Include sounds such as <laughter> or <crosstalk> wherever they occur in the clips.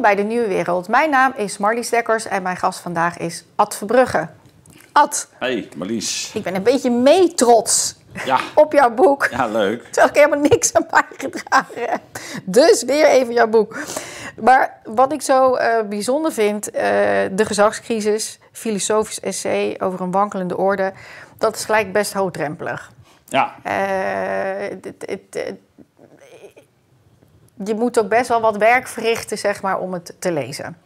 bij de Nieuwe Wereld. Mijn naam is Marlies Dekkers en mijn gast vandaag is Ad Verbrugge. Ad. Hey, Marlies. Ik ben een beetje mee trots ja. op jouw boek. Ja, leuk. Terwijl ik helemaal niks aan bijgedragen heb. Dus weer even jouw boek. Maar wat ik zo eh, bijzonder vind, eh, de gezagscrisis, filosofisch essay over een wankelende orde, dat is gelijk best hoogdrempelig. Ja. Eh, je moet ook best wel wat werk verrichten, zeg maar, om het te lezen.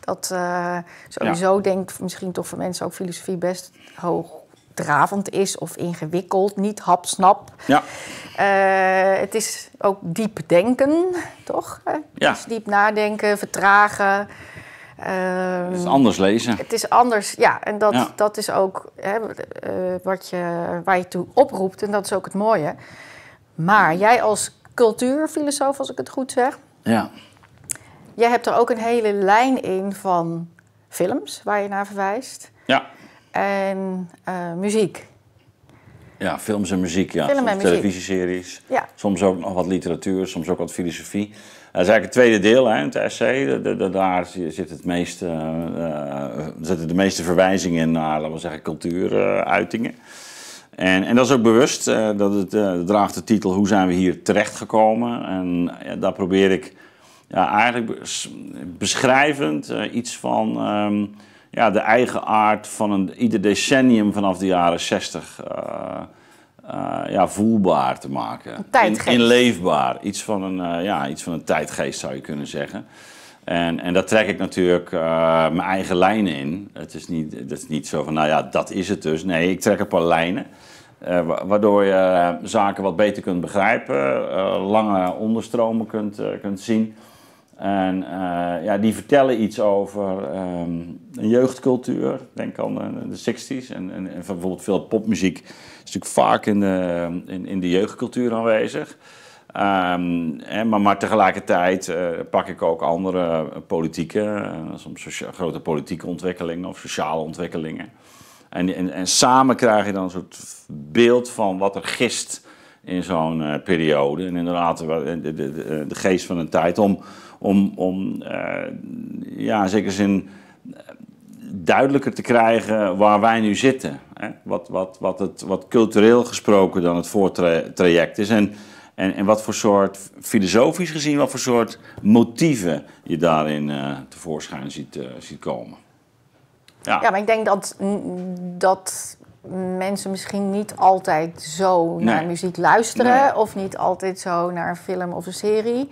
Dat eh, sowieso denkt misschien toch voor mensen ook filosofie best hoogdravend is of ingewikkeld, niet hapsnap. Ja. Eh, het is ook diep denken, toch? Eh, ja. diep nadenken, vertragen. Ehm, het is anders lezen. Het is anders, ja. En dat, dat is ook hè, wat je, waar je toe oproept. En dat is ook het mooie. Maar jij als cultuurfilosoof, als ik het goed zeg. Ja. Jij hebt er ook een hele lijn in van films waar je naar verwijst. Ja. En eh, muziek. Ja, films en muziek, ja. Film en televisieseries. Ja. Soms ook nog wat literatuur, soms ook wat filosofie. Dat is eigenlijk het tweede deel, hè, het essay. De, daar zit het meeste, eh, eh, zitten de meeste verwijzingen naar, laten we zeggen, cultuuruitingen. En, en, dat is ook bewust. Eh, dat het eh, draagt de titel Hoe zijn we hier terechtgekomen? En ja, daar probeer ik ja, eigenlijk beschrijvend eh, iets van ehm, ja, de eigen aard van een, ieder decennium vanaf de jaren 60 ja, voelbaar te maken. Tijdgeest. inleefbaar. Iets van, een, ja, iets van een tijdgeest zou je kunnen zeggen. En, en daar trek ik natuurlijk mijn eigen lijnen in. Het is niet, dat is niet zo van, nou ja, dat is het dus. Nee, ik trek een paar lijnen. Eh, waardoor je eh, zaken wat beter kunt begrijpen, eh, lange onderstromen kunt, kunt zien. En ja, die vertellen iets over ehm, een jeugdcultuur. Denk aan de, 60s en, en, bijvoorbeeld veel popmuziek is natuurlijk vaak in de, in, in de jeugdcultuur aanwezig. en, ehm, maar, maar, tegelijkertijd pak ik ook andere politieke, soms grote politieke ontwikkelingen of sociale ontwikkelingen. En, en, en samen krijg je dan een soort beeld van wat er gist in zo'n eh, periode. En inderdaad, eh, de, de, de, de, geest van een tijd om, om, om eh, ja, in zekere zin duidelijker te krijgen waar wij nu zitten. Hè? Wat, wat, wat, het, wat cultureel gesproken dan het voortraject is. En, en, en wat voor soort, filosofisch gezien, wat voor soort motieven je daarin uh, tevoorschijn ziet, ziet komen. Ja. maar ik denk dat, dat mensen misschien niet altijd zo naar muziek luisteren. Of niet altijd zo naar een film of een serie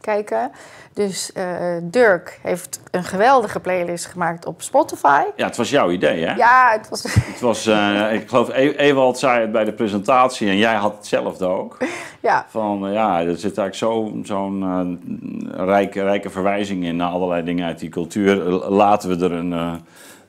kijken. Dus eh, Dirk heeft een geweldige playlist gemaakt op Spotify. Ja, het was jouw idee, hè? Ja, het was... Het was eh, <laughs> ik geloof, e-, Ewald zei het bij de presentatie en jij had hetzelfde ook. Ja. Van, eh, ja, er zit eigenlijk zo'n rijke, rijke verwijzing in naar allerlei dingen uit die cultuur. Laten we er een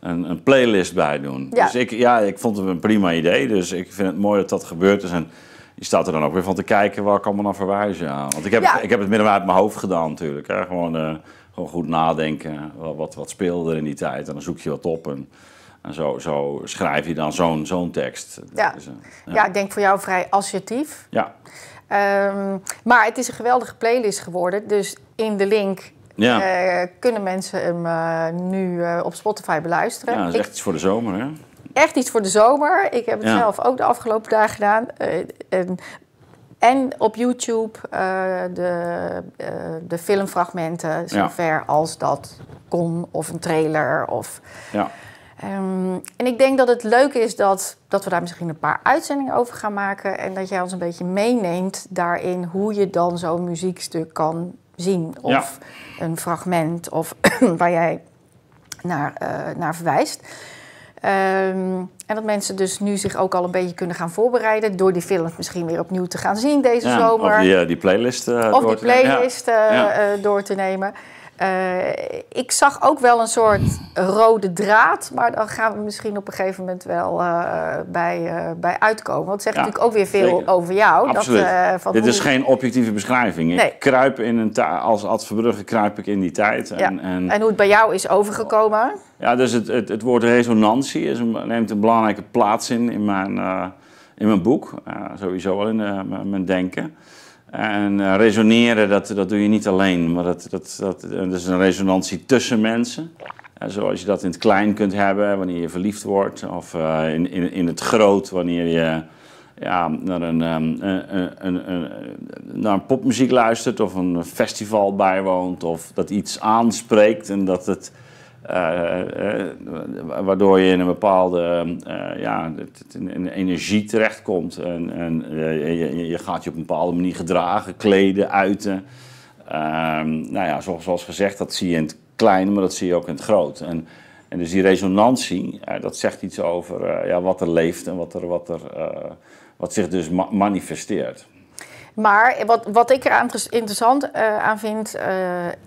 een, een playlist bij doen. Ja. Dus ik, ja, ik vond het een prima idee. Dus ik vind het mooi dat dat gebeurd is. En je staat er dan ook weer van te kijken waar ik allemaal naar verwijzen. Ja. Want ik heb, ik heb het midden uit mijn hoofd gedaan natuurlijk. Gewoon, eh, gewoon goed nadenken. Wat, wat, speelde er in die tijd? En dan zoek je wat op. En, en zo, zo schrijf je dan zo'n zo'n tekst. Ja. ja. ik denk voor jou vrij associatief. Ja. Ehm, maar het is een geweldige playlist geworden. Dus in de link ja. Eh, kunnen mensen hem eh, nu eh, op Spotify beluisteren. Ja, dat is echt iets voor de zomer, hè? Echt iets voor de zomer. Ik heb het zelf ook de afgelopen dagen gedaan. En, en, op YouTube de, de filmfragmenten, zover als dat kon, of een trailer. Of, ja. Ehm, en ik denk dat het leuk is dat, dat we daar misschien een paar uitzendingen over gaan maken. En dat jij ons een beetje meeneemt daarin hoe je dan zo'n muziekstuk kan zien. Of ja een fragment of <clears throat> waar jij naar, eh, naar verwijst. Ehm, en dat mensen dus nu zich ook al een beetje kunnen gaan voorbereiden... door die film misschien weer opnieuw te gaan zien deze ja, zomer. Of eh, die, playlist, eh, of die playlist door te nemen. Eh, ik zag ook wel een soort rode draad, maar dan gaan we misschien op een gegeven moment wel eh, bij, eh, bij uitkomen. Want het zegt natuurlijk ook weer veel over jou. van Dit is geen objectieve beschrijving. Ik kruip in een als Ad Verbrugge kruip ik in die tijd. En, ja. en, hoe het bij jou is overgekomen? Ja, dus het, het, het woord resonantie is een, neemt een belangrijke plaats in in mijn, in mijn boek. sowieso wel in mijn denken. En eh, resoneren, dat, dat doe je niet alleen, maar dat, dat, dat, dat eh, is een resonantie tussen mensen. Eh, zoals je dat in het klein kunt hebben, wanneer je verliefd wordt, of in, in, in het groot, wanneer je ja, naar, een, ehm, een, een, een, naar een popmuziek luistert of een festival bijwoont, of dat iets aanspreekt en dat het eh, eh, eh, waardoor je in een bepaalde ja, een energie terechtkomt. En, en je, je, gaat je op een bepaalde manier gedragen, kleden, uiten. Ehm, nou ja, zoals, zoals gezegd, dat zie je in het kleine, maar dat zie je ook in het groot. En, en dus die resonantie, dat zegt iets over ja, wat er leeft en wat, er, wat, er, wat zich dus manifesteert. Maar wat, wat ik er interessant eh, aan vind, eh,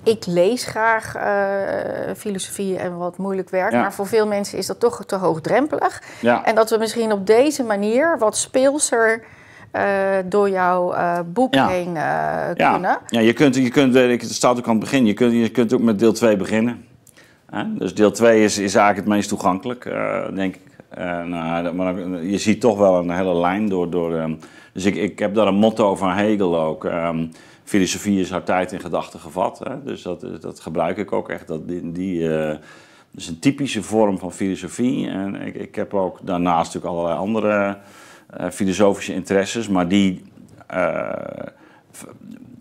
ik lees graag eh, filosofie en wat moeilijk werk. Maar voor veel mensen is dat toch te hoogdrempelig. Ja. En dat we misschien op deze manier wat speelser door jouw boek heen kunnen. Ja, je kunt, je kunt, ik staat ook aan het begin, je kunt, je kunt ook met deel 2 beginnen. Dus deel 2 is, is eigenlijk het meest toegankelijk, denk ik. Eh, nou, maar je ziet toch wel een hele lijn door. door ehm, dus ik, ik heb daar een motto van Hegel ook. Ehm, filosofie is haar tijd in gedachten gevat. Hè? Dus dat, eh, dat gebruik ik ook echt. Dat, die, die eh, is een typische vorm van filosofie. En ik, ik heb ook daarnaast natuurlijk allerlei andere filosofische interesses. Maar die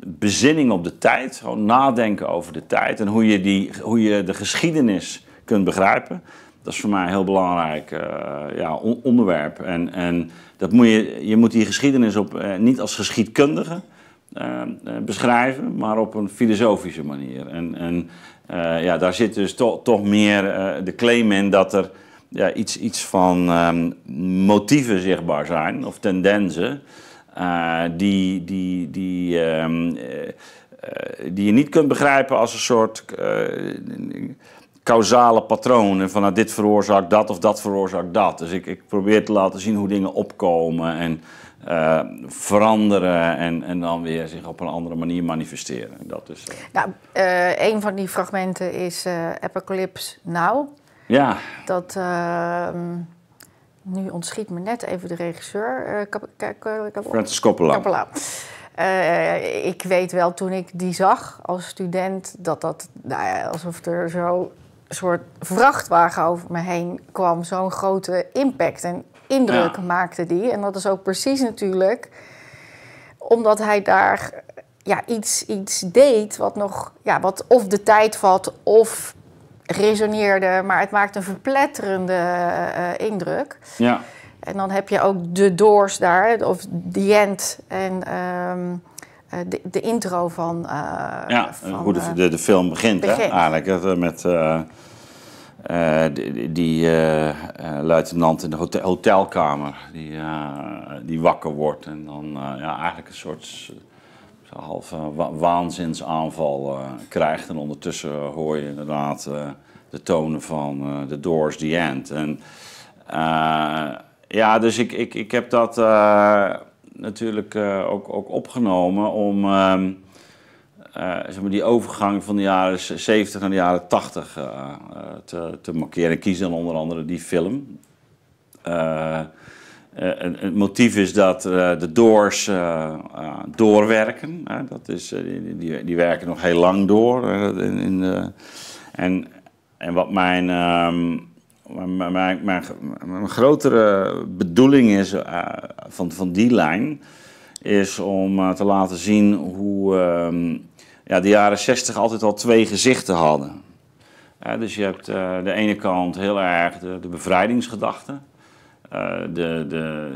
bezinning op de tijd, gewoon nadenken over de tijd en hoe je, die, hoe je de geschiedenis kunt begrijpen dat is voor mij een heel belangrijk eh, ja, onderwerp. En, en dat moet je, je moet die geschiedenis op, eh, niet als geschiedkundige eh, beschrijven, maar op een filosofische manier. En, ja, daar zit dus toch meer de claim in dat er ja, iets, iets van ehm, motieven zichtbaar zijn, of tendensen, die, die, die, ehm, die je niet kunt begrijpen als een soort causale patronen. Van dit veroorzaakt dat of dat veroorzaakt dat. Dus ik, ik probeer te laten zien hoe dingen opkomen en eh, veranderen en, en dan weer zich op een andere manier manifesteren. Dat is, uh... Nou, eh, een van die fragmenten is Apocalypse Now. Ja. Dat, ehm, nu ontschiet me net even de regisseur. Francis Coppola. Coppola. ik weet wel toen ik die zag als student dat dat nou ja, alsof er zo soort vrachtwagen over me heen kwam. Zo'n grote impact en indruk maakte die. En dat is ook precies natuurlijk omdat hij daar ja, iets, iets deed wat nog, ja, wat of de tijd vat of resoneerde, maar het maakt een verpletterende eh, indruk. Ja. En dan heb je ook de Doors daar, of The End en ehm, eh, de, de, intro van... Eh, ja, hoe de, de, film begint, eigenlijk. Met, eh, die, die eh, eh, luitenant in de hotel, hotelkamer die, die wakker wordt en dan ja, eigenlijk een soort half waanzinsaanval krijgt. En ondertussen hoor je inderdaad de tonen van The Doors, The End. En, ja, dus ik, ik, ik heb dat natuurlijk ook, ook opgenomen om... Ehm, eh, zeg maar die overgang van de jaren 70 naar de jaren 80 eh, eh, te, te, markeren. Ik kies dan onder andere die film. het motief is dat de doors doorwerken. dat is, die, die, werken nog heel lang door. In, de, en, en wat mijn, ehm, mijn, mijn, grotere bedoeling is van, van die lijn, is om te laten zien hoe, ehm, ja, de jaren 60 altijd al twee gezichten hadden. dus je hebt uh, de ene kant heel erg de, de bevrijdingsgedachte. Eh, de, de,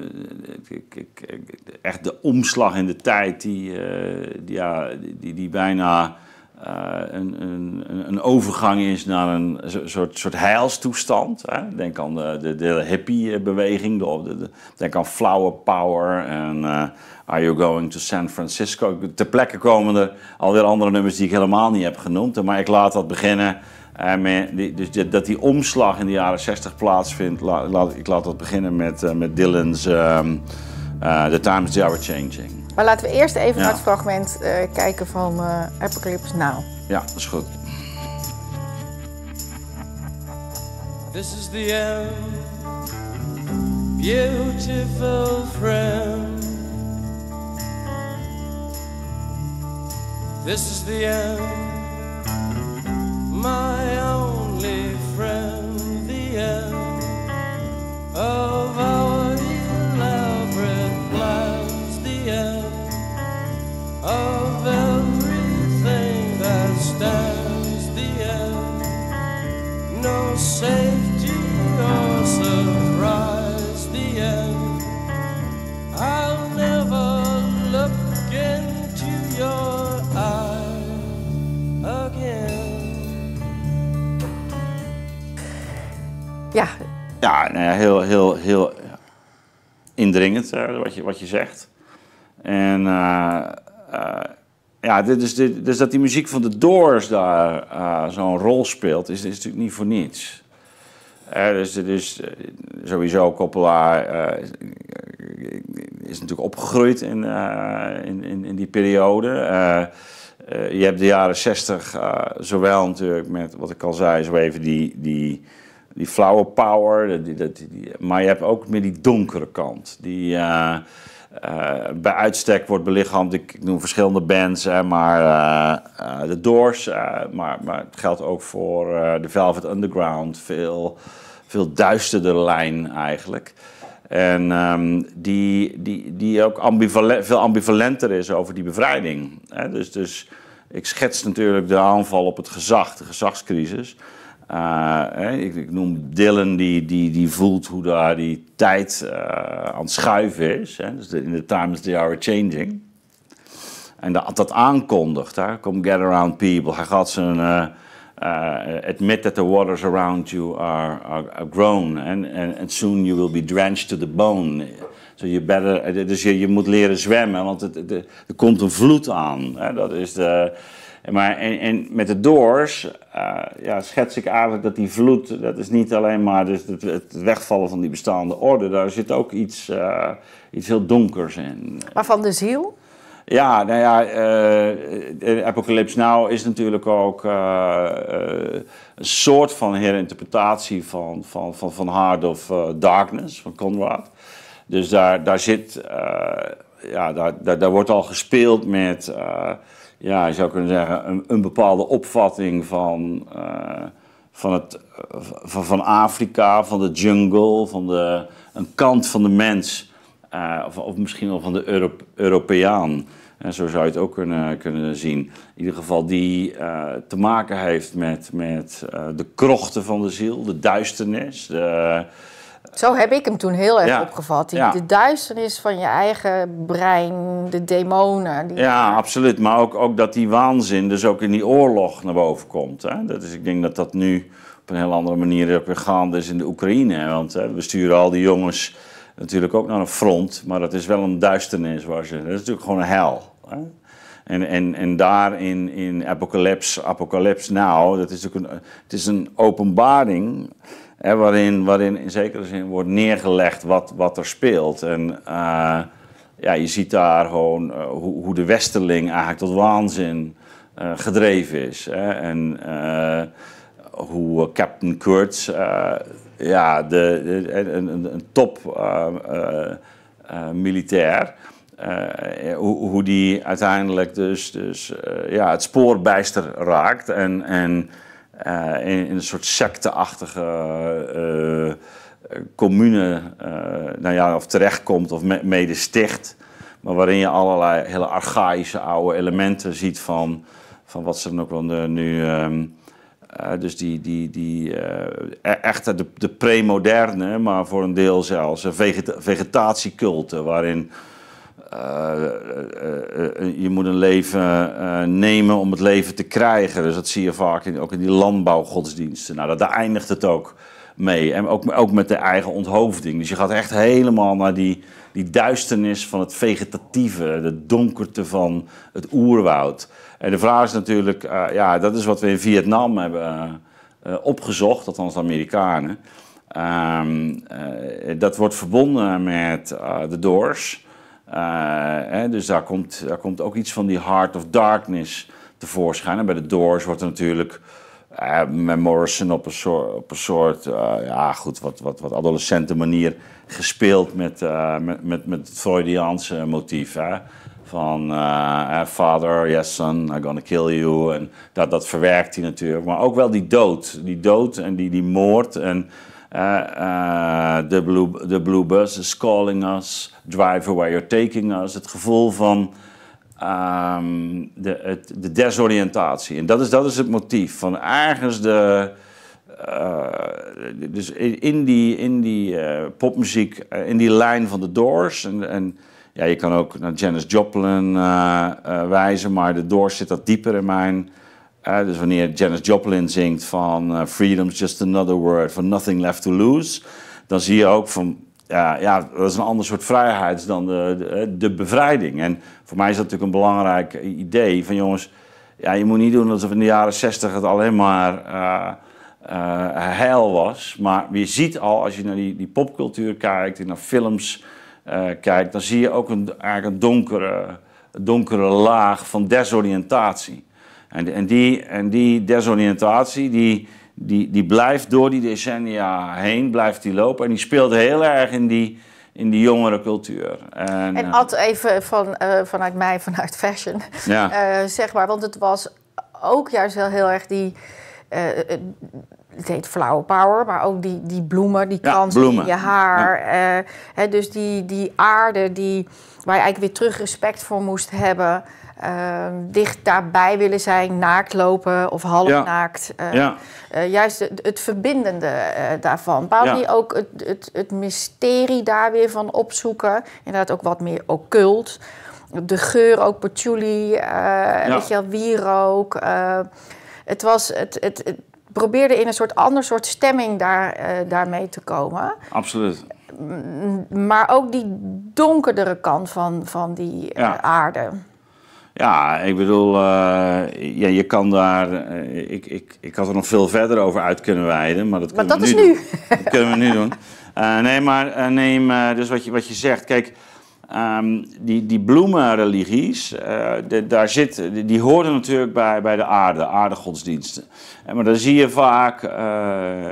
echt de omslag in de tijd die, eh, ja, die, die bijna een, een, een, overgang is naar een soort, soort heilstoestand. Hè? Denk aan de, de, de hippie-beweging, denk aan flower power en Are You Going to San Francisco. Ter plekke komen er alweer andere nummers die ik helemaal niet heb genoemd. Maar ik laat dat beginnen. Eh, met, dus dat die omslag in de jaren 60 plaatsvindt, laat, ik laat dat beginnen met, eh, met Dylan's ehm, eh, The Times They Are Changing. Maar laten we eerst even naar het fragment kijken van uh, Apocalypse Now. Ja, dat is goed. This is the end, beautiful friend. This is the end, my only friend, the end of our elaborate plans, the end of everything that stands, the end. No safety or surprise. Ja. Ja, nou ja, heel, heel, heel indringend eh, wat, je, wat je zegt. En eh, eh, ja, dit is, dit, dus dat die muziek van de Doors daar zo'n rol speelt, is, is natuurlijk niet voor niets. Uh, dus, is sowieso Coppola is natuurlijk opgegroeid in, in, in, in, die periode. je hebt de jaren zestig, zowel natuurlijk met wat ik al zei, zo even die, die die flower power. Die, die, maar je hebt ook meer die donkere kant. Die eh, eh, bij uitstek wordt belichaamd. Ik, ik noem verschillende bands, hè, maar eh, de Doors. maar, maar het geldt ook voor de Velvet Underground. Veel, veel duisterder lijn eigenlijk. En ehm, die, die, die ook ambivalent, veel ambivalenter is over die bevrijding. Hè. Dus, dus ik schets natuurlijk de aanval op het gezag, de gezagscrisis. Eh, ik, ik, noem Dylan, die, die, die voelt hoe daar die tijd eh, aan het schuiven is. Hè? Dus in the times they are changing. En dat, dat aankondigt, hè? come get around people. Hij gaat zijn uh, eh, admit that the waters around you are, are, grown. And, and, soon you will be drenched to the bone. So you better, dus je, je moet leren zwemmen, want het, het, er komt een vloed aan. Hè? Dat is de... Maar, en, en met de Doors eh, ja, schets ik eigenlijk dat die vloed, dat is niet alleen maar dus het, het wegvallen van die bestaande orde, daar zit ook iets, eh, iets heel donkers in. Maar van de ziel? Ja, nou ja, uh, Apocalypse Nou is natuurlijk ook een soort van herinterpretatie van, van, van, van Heart of Darkness van Conrad. Dus daar, daar zit, ja, daar, daar, daar, wordt al gespeeld met ja, je zou kunnen zeggen, een, bepaalde opvatting van, eh, van, het, eh, van, van, Afrika, van de jungle, van de, een kant van de mens. Eh, of, misschien wel van de Europeaan. En zo zou je het ook kunnen, kunnen zien. In ieder geval die te maken heeft met, met de krochten van de ziel, de duisternis, de, zo heb ik hem toen heel erg opgevat. Die, De duisternis van je eigen brein, de demonen. Die... Ja, absoluut. Maar ook, ook dat die waanzin dus ook in die oorlog naar boven komt. Hè? Dat is, ik denk dat dat nu op een heel andere manier ook weer gaande is in de Oekraïne. Want hè, we sturen al die jongens natuurlijk ook naar een front. Maar dat is wel een duisternis. Waar ze, dat is natuurlijk gewoon een hel. Hè? En, en, en daarin in Apocalypse, Apocalypse Now, dat is natuurlijk een, het is een openbaring waarin, in zekere zin wordt neergelegd wat, wat er speelt. En eh, ja, je ziet daar gewoon eh, hoe, hoe, de westerling eigenlijk tot waanzin eh, gedreven is. Hè. En hoe Captain Kurtz ja, de, een, een top militair... hoe, die uiteindelijk dus, dus ja, het spoor bijster raakt. En, en eh, in, in, een soort secteachtige eh, eh, commune, nou ja, of terechtkomt of mede sticht. Maar waarin je allerlei hele archaïsche oude elementen ziet van, van wat ze dan ook wel nu. Uh, dus die, die, die e-, echt de, de pre-moderne, maar voor een deel zelfs vegetatieculten, waarin eh, eh, eh, je moet een leven nemen om het leven te krijgen. Dus dat zie je vaak ook in die landbouwgodsdiensten. Nou, dat, daar eindigt het ook mee. En ook, ook met de eigen onthoofding. Dus je gaat echt helemaal naar die, die duisternis van het vegetatieve, de donkerte van het oerwoud. En de vraag is natuurlijk, ja, dat is wat we in Vietnam hebben uh, opgezocht, althans de Amerikanen. Ehm, dat wordt verbonden met de Doors. Eh, dus daar komt, daar komt ook iets van die Heart of Darkness tevoorschijn. En bij de Doors wordt er natuurlijk eh, met Morrison op een soort, op een soort ja, goed, wat, wat, wat adolescente manier gespeeld met, uh, met, met, met het Freudiaanse motief. Hè? Van father, yes son, I'm gonna kill you. En dat, dat verwerkt hij natuurlijk. Maar ook wel die dood. Die dood en die, die moord. En the, eh, eh, blue, the blue bus is calling us, driver where you're taking us. Het gevoel van ehm, de, het, de, desoriëntatie. En dat is, dat is het motief van ergens de... Eh, dus in die, in die popmuziek, in die lijn van de Doors. En, en, ja, je kan ook naar Janis Joplin wijzen, maar de Doors zit dat dieper in mijn eh, dus wanneer Janis Joplin zingt van eh, Freedom's just another word for nothing left to lose, dan zie je ook van ja, ja dat is een ander soort vrijheid dan de, de, eh, bevrijding. En voor mij is dat natuurlijk een belangrijk idee van jongens, ja, je moet niet doen alsof in de jaren zestig het alleen maar heil was. Maar je ziet al, als je naar die, die popcultuur kijkt en naar films kijkt, dan zie je ook een, eigenlijk een donkere, donkere laag van desoriëntatie. En, en, die, en die desoriëntatie, die, die, die blijft door die decennia heen blijft die lopen. En die speelt heel erg in die, in jongere cultuur. En, en eh, even van, eh, vanuit mij, <laughs> vanuit fashion, ja. Eh, zeg maar. Want het was ook juist wel heel erg die... Uh, het heet flower power, maar ook die, die bloemen, die kansen in je haar. dus die, die aarde die, waar je eigenlijk weer terug respect voor moest hebben... Ehm, dicht daarbij willen zijn, naakt lopen of half eh, eh, juist het, verbindende eh, daarvan. Pauli ja. ook het, het, het, mysterie daar weer van opzoeken. Inderdaad ook wat meer occult. De geur ook patchouli, weet je wel, wierook. het was... het, het probeerde in een soort ander soort stemming daar, uh, daarmee te komen. Absoluut. Maar ook die donkerdere kant van, van die ja. aarde. Ja, ik bedoel, eh, ja, je kan daar. Eh, ik, ik, ik had er nog veel verder over uit kunnen wijden, maar dat, kunnen, we, nu is nu. <laughs> dat kunnen we nu doen. Eh, nee, maar neem dus wat je, wat je zegt. Kijk, ehm, die, die bloemenreligies, de, daar zit, die, die, hoorden natuurlijk bij, bij de aarde, aardegodsdiensten. maar daar zie je vaak,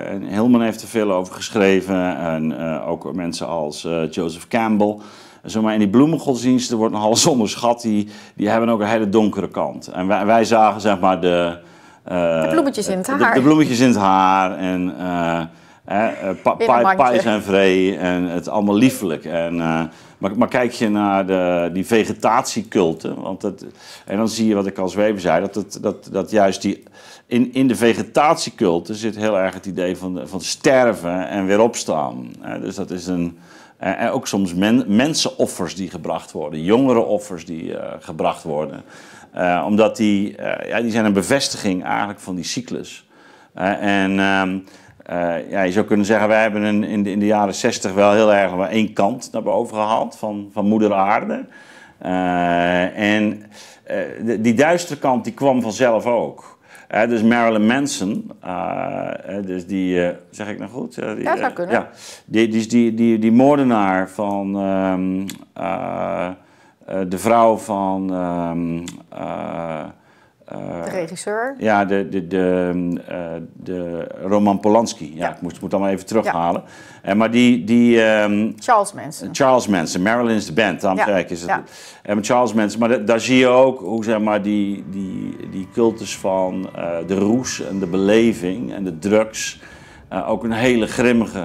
en Hilman heeft er veel over geschreven, en ook mensen als Joseph Campbell zomaar in die bloemengodsdiensten wordt nogal zonder <laughs> schat. Die, die hebben ook een hele donkere kant. En wij, wij zagen zeg maar de... Eh, de bloemetjes in het haar. De, bloemetjes in het haar en uh, eh, eh, eh pijs en vree en het allemaal liefelijk. En, maar, maar, kijk je naar de, die vegetatieculten, want dat, en dan zie je wat ik al zweven zei, dat, dat, dat, dat juist die, in, in de vegetatieculten zit heel erg het idee van, van sterven en weer opstaan. dus dat is een en ook soms mensenoffers die gebracht worden, offers die eh, gebracht worden. Eh, omdat die, eh, ja, die zijn een bevestiging eigenlijk van die cyclus. en ehm, ja, je zou kunnen zeggen, wij hebben een, in, de, in, de, jaren 60 wel heel erg maar één kant naar boven gehaald van, van moeder aarde. en die duistere kant die kwam vanzelf ook dus Marilyn Manson, uh, dus die, uh, zeg ik nou goed? Uh, die, dat zou kunnen. ja, die, die, die, die, die moordenaar van um, de vrouw van um, uh, de regisseur? Ja, de, de, de, uh, de Roman Polanski. Ja, ik moest, moet allemaal even terughalen. Ja. Uh, maar die... die um, Charles Manson. Charles Manson, Marilyn's The Band, daarom ja. is het. En Charles Manson, maar daar zie je ook hoe zeg maar die, die, die cultus van de roes en de beleving en de drugs... ook een hele grimmige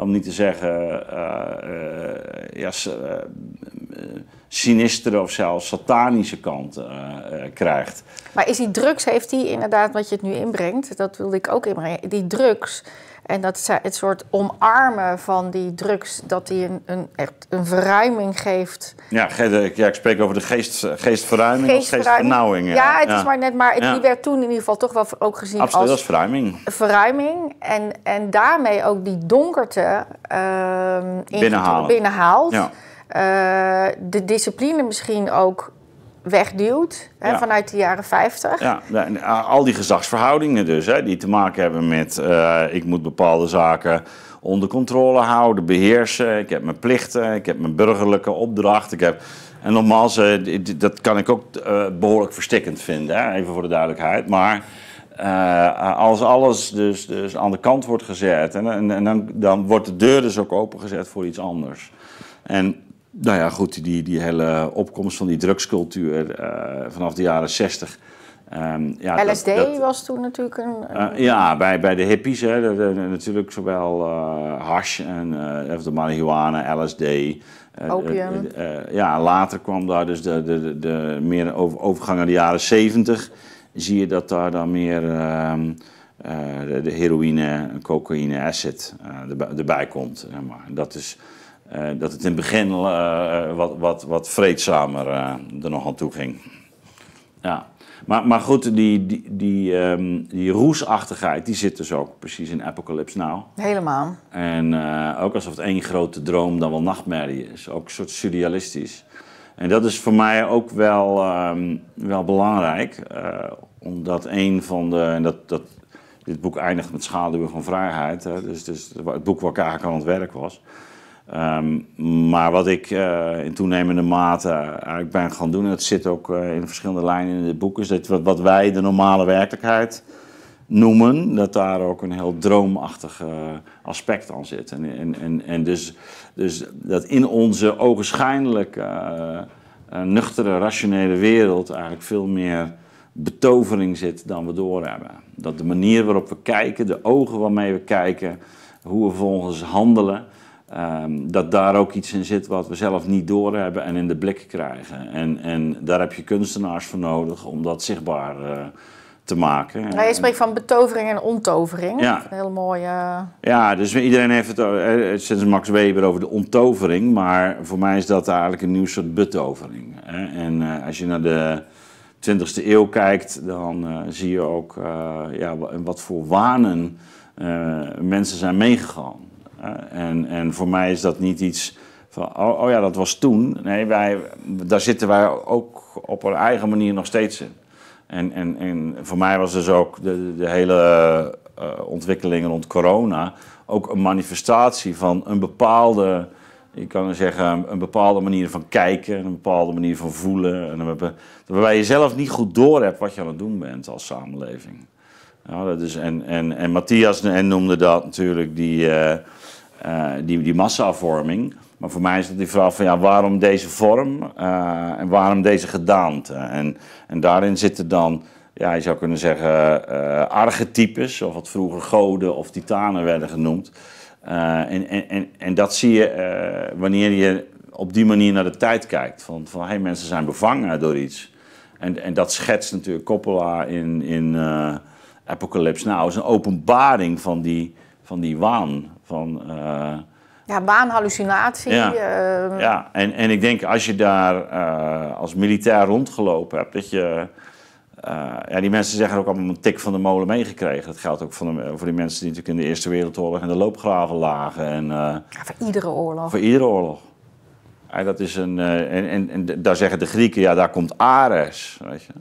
om niet te zeggen, eh, eh, ja, eh, sinistere of zelfs satanische kant krijgt. Maar is die drugs, heeft die inderdaad wat je het nu inbrengt, dat wilde ik ook inbrengen, die drugs en dat het soort omarmen van die drugs, dat die een, een, echt een verruiming geeft. Ja, ja, ik spreek over de geest, eh, geestverruiming of geestvernauwing. Ja, het is maar net, maar die werd toen in ieder geval toch wel ook gezien als... verruiming. Verruiming en, en daarmee ook die donkerte uh, binnenhaalt. binnenhaalt. Eh, de discipline misschien ook wegduwt hè, vanuit de jaren 50. Ja, eh, al die gezagsverhoudingen dus, hè, die te maken hebben met eh, ik moet bepaalde zaken onder controle houden, beheersen, ik heb mijn plichten, ik heb mijn burgerlijke opdracht, ik heb... En nogmaals, eh, dat kan ik ook behoorlijk verstikkend vinden, hè, even voor de duidelijkheid, maar... als alles dus, dus aan de kant wordt gezet, en, en, dan, dan wordt de deur dus ook opengezet voor iets anders. En nou ja, goed, die, die hele opkomst van die drugscultuur eh, vanaf de jaren 60. Ehm, ja, LSD was toen natuurlijk een. Eh, ja, bij, bij de hippies, hè, natuurlijk zowel uh, hash en uh, de marihuana, LSD. Opium. ja, later kwam daar dus de, de, de, meer over, overgang naar de jaren 70. Zie je dat daar dan meer ehm, de, heroïne, cocaïne, acid erbij komt. Zeg maar. Dat is eh, dat het in het begin eh, eh, wat, wat, wat vreedzamer er nog aan toe ging. Ja. Maar, maar goed, die, die, die, ehm, die roesachtigheid die zit dus ook precies in Apocalypse Now. Helemaal. En ook alsof het één grote droom dan wel nachtmerrie is. Ook een soort surrealistisch. En dat is voor mij ook wel, ehm, wel belangrijk. omdat een van de... En dat, dat, dit boek eindigt met schaduwen van vrijheid. Hè, dus, dus het boek waar ik eigenlijk aan het werk was. Ehm, maar wat ik eh, in toenemende mate eigenlijk ben gaan doen, en dat zit ook eh, in verschillende lijnen in dit boek, is dat wat, wij de normale werkelijkheid noemen, dat daar ook een heel droomachtig eh, aspect aan zit. En, en, en, dus, dus dat in onze ogenschijnlijk nuchtere, rationele wereld eigenlijk veel meer betovering zit dan we doorhebben. Dat de manier waarop we kijken, de ogen waarmee we kijken, hoe we volgens handelen Ehm, dat daar ook iets in zit wat we zelf niet doorhebben en in de blik krijgen. En, en daar heb je kunstenaars voor nodig om dat zichtbaar eh, te maken. Nou, je spreekt van betovering en ontovering. Ja. Een heel mooie. Ja, dus iedereen heeft het eh, eh, sinds Max Weber over de ontovering. Maar voor mij is dat eigenlijk een nieuw soort betovering. Hè? En als je naar de 20e eeuw kijkt, dan zie je ook ja, wat voor wanen mensen zijn meegegaan. Eh, en, en voor mij is dat niet iets van, oh, oh, ja, dat was toen. Nee, wij, daar zitten wij ook op een eigen manier nog steeds in. En, en, en voor mij was dus ook de, de hele uh, ontwikkeling rond corona ook een manifestatie van een bepaalde, je kan zeggen, een bepaalde manier van kijken, een bepaalde manier van voelen. En waarbij je zelf niet goed door hebt wat je aan het doen bent als samenleving. Ja, dat is, en, en, en Matthias en noemde dat natuurlijk, die. Eh, eh, die, die massavorming. Maar voor mij is het die vraag van ja, waarom deze vorm eh, en waarom deze gedaante? En, en daarin zitten dan, ja, je zou kunnen zeggen, eh, archetypes, of wat vroeger goden of titanen werden genoemd. en, en, en, en dat zie je wanneer je op die manier naar de tijd kijkt. Van, van hey, mensen zijn bevangen door iets. En, en dat schetst natuurlijk Coppola in, in Apocalypse nou is een openbaring van die, van die waan. Van, eh, ja, waanhallucinatie. Ja, eh. ja. En, en ik denk als je daar eh, als militair rondgelopen hebt, dat je... ja, die mensen zeggen ook allemaal een tik van de molen meegekregen. Dat geldt ook van de, voor die mensen die natuurlijk in de Eerste Wereldoorlog in de loopgraven lagen. En, ja, voor iedere oorlog. Voor iedere oorlog. dat is een, en, en, en daar zeggen de Grieken, ja, daar komt Ares. Weet je?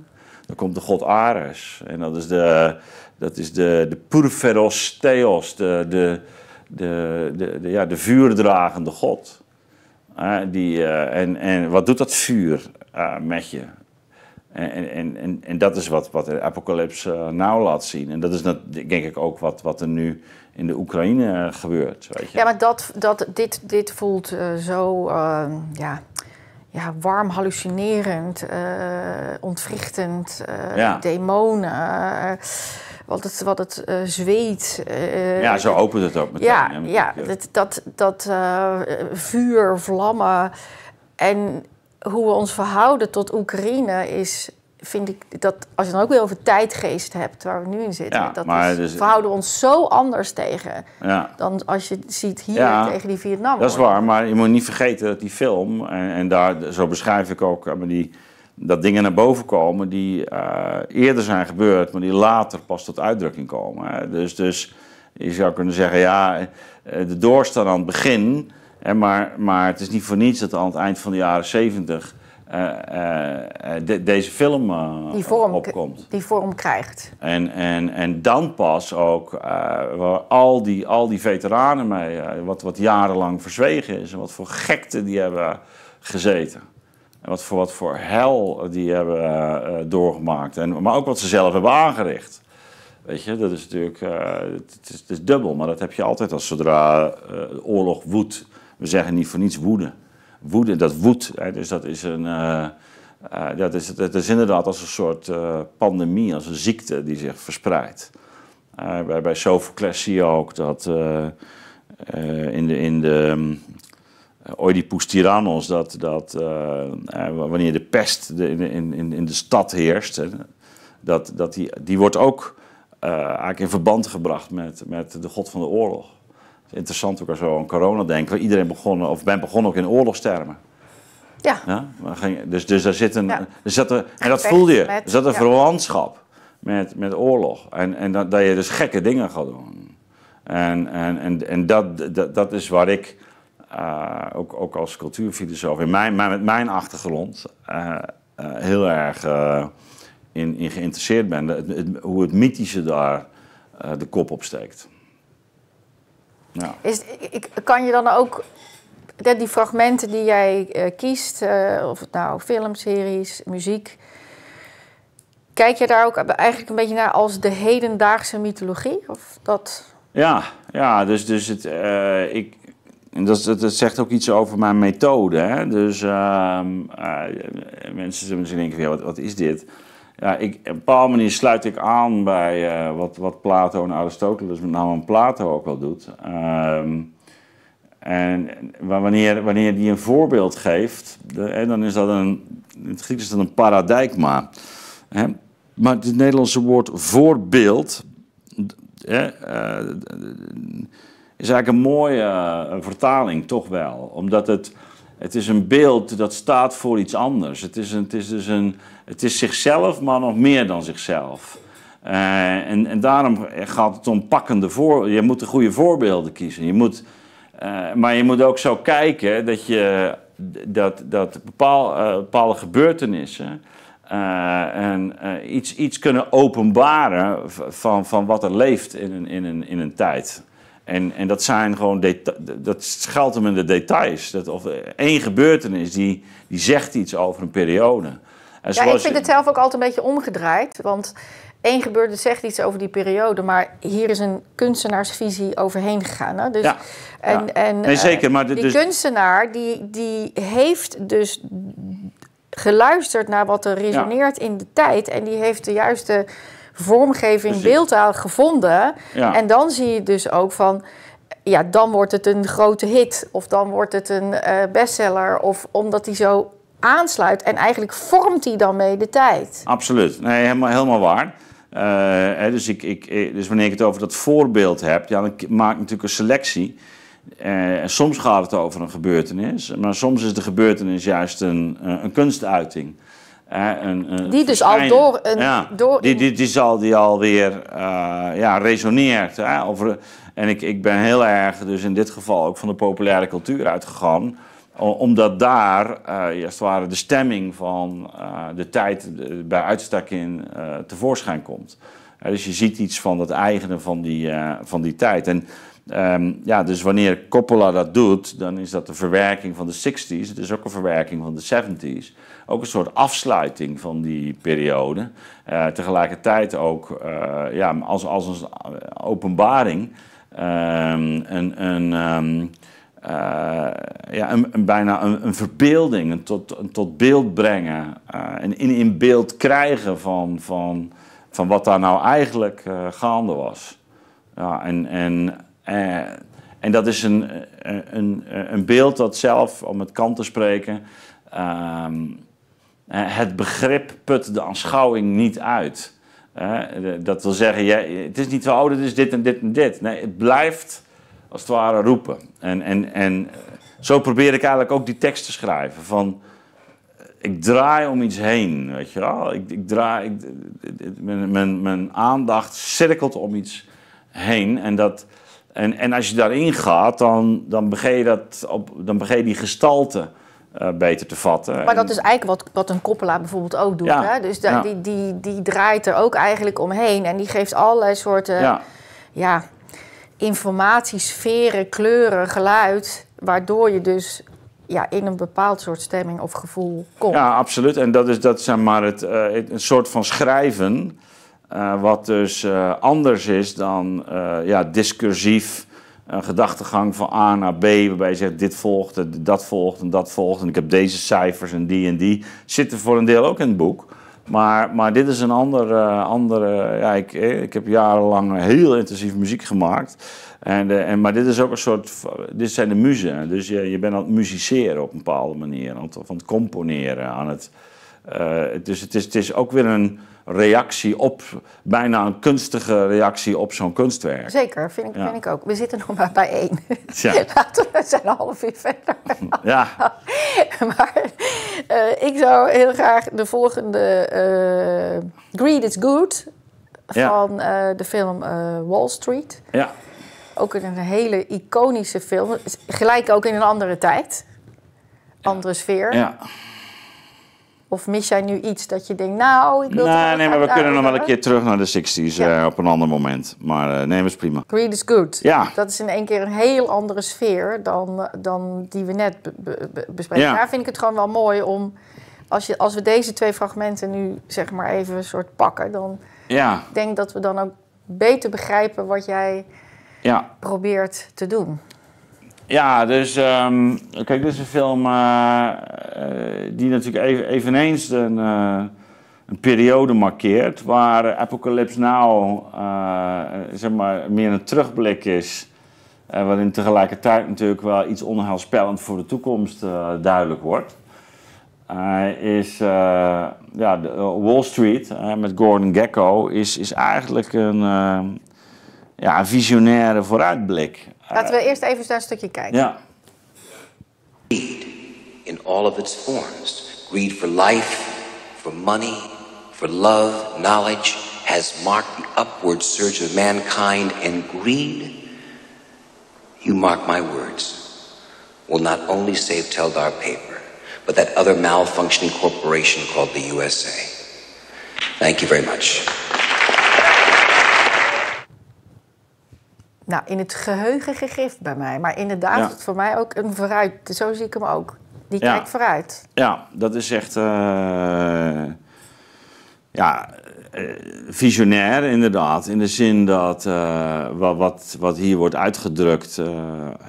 Daar komt de god Ares. En dat is de, dat is de, de Purferos Theos, de, de, de, de, ja, de vuurdragende God. Eh, die, eh, en, en wat doet dat vuur eh, met je? En, en, en, en dat is wat, wat de apocalypse nou laat zien. En dat is dat, denk ik ook wat, wat er nu in de Oekraïne gebeurt. Weet je. Ja, maar dat, dat, dit, dit voelt zo ehm, ja, ja, warm, hallucinerend, ontwrichtend, ja. demonen wat het, wat het eh, zweet. Eh, ja, zo opent het ook meteen. Ja, ja eh, dat, dat, dat vuur, vlammen en hoe we ons verhouden tot Oekraïne is... Vind ik dat als je dan ook weer over tijdgeest hebt, waar we nu in zitten, ja, dat is, verhouden dus- we ons zo anders tegen dan als je ziet hier tegen die Vietnam. Dat is waar, maar je moet niet vergeten dat die film, en, en daar, zo beschrijf ik ook, maar die, dat dingen naar boven komen die eh, eerder zijn gebeurd, maar die later pas tot uitdrukking komen. Eh, dus, dus je zou kunnen zeggen, ja, eh, de doorstaan aan het begin, hè, maar, maar het is niet voor niets dat aan het eind van de jaren zeventig deze film die vorm, opkomt. Die vorm krijgt. En, en, en dan pas ook al, die, al die veteranen mee, wat, wat jarenlang verzwegen is en wat voor gekte die hebben gezeten wat voor, wat voor hel die hebben eh, eh, doorgemaakt. En, maar ook wat ze zelf hebben aangericht. Weet je, dat is natuurlijk eh, het, is, dubbel, maar dat heb je altijd als zodra oorlog woedt. We zeggen niet voor niets woede. Woede, dat woedt. Dus dat is, een, dat, is, dat is inderdaad als een soort pandemie, als een ziekte die zich verspreidt. bij, bij Sophocles zie je ook dat in de, in de eh, Oedipus Tyrannos, dat, dat eh, eh, wanneer de pest in, in, in de stad heerst, hè, dat, dat die, die wordt ook eigenlijk in verband gebracht met, met de god van de oorlog. Interessant ook als we aan corona denken. Iedereen begonnen of ben begonnen ook in oorlogstermen. Ja. ja? dus, dus daar zit een. Ja. er, en dat voelde je. er zat een verwantschap met, met oorlog. En, en dat, dat je dus gekke dingen gaat doen. En, en, en, en dat, dat, dat is waar ik eh, ook, ook als cultuurfilosoof, in mijn, met mijn achtergrond, uh, uh, heel erg in, in geïnteresseerd ben. hoe het mythische daar de kop op steekt. Is, ik, kan je dan ook die fragmenten die jij kiest, of het nou filmseries, muziek, kijk je daar ook eigenlijk een beetje naar als de hedendaagse mythologie? Of dat... Ja, ja, dus, dus het, ik, en dat, zegt ook iets over mijn methode. Hè? Dus ehm, eh, mensen zullen misschien denken, wat, wat, is dit? Ja, ik, op een bepaalde manier sluit ik aan bij eh, wat, wat Plato en Aristoteles, met name Plato ook wel doet. Ehm, en wanneer, wanneer die een voorbeeld geeft, dan is dat een, in het Grieks is dat een paradigma. Hè? Maar het Nederlandse woord voorbeeld, hè, eh, is eigenlijk een mooie eh, vertaling, toch wel. Omdat het, het is een beeld dat staat voor iets anders. Het is, het is, dus een, het is zichzelf, maar nog meer dan zichzelf. Eh, en, en daarom gaat het om pakkende voor. Je moet de goede voorbeelden kiezen. Je moet, eh, maar je moet ook zo kijken dat, je, dat, dat bepaal, bepaalde gebeurtenissen. en, iets, iets kunnen openbaren van, van wat er leeft in een, in een, in een tijd. En, en dat zijn gewoon dat schuilt hem in de details. Dat, of één gebeurtenis die, die zegt iets over een periode. En ja, ik vind het zelf ook altijd een beetje omgedraaid. Want één gebeurtenis zegt iets over die periode, maar hier is een kunstenaarsvisie overheen gegaan. Hè? Dus, en, en nee, zeker, eh, maar de, die dus- kunstenaar die, die heeft dus geluisterd naar wat er resoneert in de tijd en die heeft de juiste vormgeving, beeldtaal gevonden. En dan zie je dus ook van ja, dan wordt het een grote hit. Of dan wordt het een eh, bestseller. Of omdat hij zo aansluit. En eigenlijk vormt hij dan mee de tijd. Absoluut. Nee, helemaal, helemaal waar. Eh, dus, ik, ik, eh, dus wanneer ik het over dat voorbeeld heb, ja, dan maak ik natuurlijk een selectie. soms gaat het over een gebeurtenis, maar soms is de gebeurtenis juist een, een kunstuiting die dus al door een... Ja, door die, die, die zal die alweer uh, ja, resoneert. Hè? en ik, ik ben heel erg, dus in dit geval ook van de populaire cultuur uitgegaan. Omdat daar, uh, het de stemming van eh, de tijd bij uitstek in tevoorschijn komt. dus je ziet iets van het eigene van die, van die tijd. En Ehm, ja, dus wanneer Coppola dat doet, dan is dat de verwerking van de 60s. Het is ook een verwerking van de 70s. Ook een soort afsluiting van die periode. Uh, tegelijkertijd ook eh, ja, als, als een openbaring. Ehm, een, een, ehm, eh, ja, een, bijna een, een verbeelding, een tot, een tot beeld brengen. een in, in beeld krijgen van, van, van wat daar nou eigenlijk gaande was. Ja, en, en eh, en dat is een, eh, een, eh, een beeld dat zelf, om het kant te spreken, ehm, het begrip put de aanschouwing niet uit. dat wil zeggen, jij, het is niet zo, oh, dit is dit en dit en dit. Nee, het blijft als het ware roepen. En, en, en zo probeer ik eigenlijk ook die tekst te schrijven. Van, ik draai om iets heen, weet je wel. Ik, ik draai, ik, mijn, mijn, mijn aandacht cirkelt om iets heen. En dat, en, en als je daarin gaat, dan, dan, begin, je dat op, dan begin je die gestalte eh, beter te vatten. Maar dat is eigenlijk wat, wat een koppelaar bijvoorbeeld ook doet. Hè? Dus die, die, die draait er ook eigenlijk omheen. En die geeft allerlei soorten ja. informatie, sferen, kleuren, geluid. Waardoor je dus ja, in een bepaald soort stemming of gevoel komt. Ja, absoluut. En dat, is, dat zeg maar eh, het, een soort van schrijven. Eh, wat dus eh, anders is dan eh, ja, discursief een gedachtegang van A naar B, waarbij je zegt dit volgt, en dat volgt en dat volgt en ik heb deze cijfers en die en die, zitten voor een deel ook in het boek. Maar, maar dit is een andere. andere ja, ik, ik heb jarenlang heel intensief muziek gemaakt. En, en, maar dit is ook een soort. Dit zijn de muzen. Dus je, je bent aan het musiceren op een bepaalde manier. Aan het, aan het componeren. Aan het, dus het is, het is ook weer een reactie op, bijna een kunstige reactie op zo'n kunstwerk. Zeker, vind ik, vind ik ook. We zitten nog maar bij één. Ja. <laughs> we zijn een half uur verder. Ja. <laughs> maar eh, ik zou heel graag de volgende eh, Greed is Good van eh, de film Wall Street. Ja. Ook een hele iconische film. Gelijk ook in een andere tijd. Andere sfeer. Ja. Of mis jij nu iets dat je denkt, nou, ik wil... Nee, nee, maar we kunnen nog wel een keer terug naar de 60s eh, op een ander moment. Maar eh, neem eens prima. Creed is good. Ja. Dat is in één keer een heel andere sfeer dan, dan die we net bespreken. Daar vind ik het gewoon wel mooi om... Als, je, als we deze twee fragmenten nu zeg maar even een soort pakken... dan ja. denk dat we dan ook beter begrijpen wat jij ja. probeert te doen. Ja, dus ehm, kijk, dit is een film eh, eh, die natuurlijk eveneens een, eh, een, periode markeert waar Apocalypse Now zeg maar, meer een terugblik is. waarin tegelijkertijd natuurlijk wel iets onheilspellend voor de toekomst duidelijk wordt. is ja, Wall Street met Gordon Gekko is, is eigenlijk een ja, visionaire vooruitblik. Laten we eerst even naar een stukje kijken. Ja. Greed in all of its forms. Greed for life, for money, for love, knowledge has marked the upward surge of mankind and greed. You mark my words. Will not only save Teldar paper, but that other malfunctioning corporation called the USA. Thank you very much. nou, in het geheugen gegrift bij mij. Maar inderdaad, ja. het voor mij ook een vooruit. Zo zie ik hem ook. Die kijk kijkt vooruit. Ja, dat is echt. Eh, ja, eh, visionair inderdaad. In de zin dat uh, wat, wat, hier wordt uitgedrukt.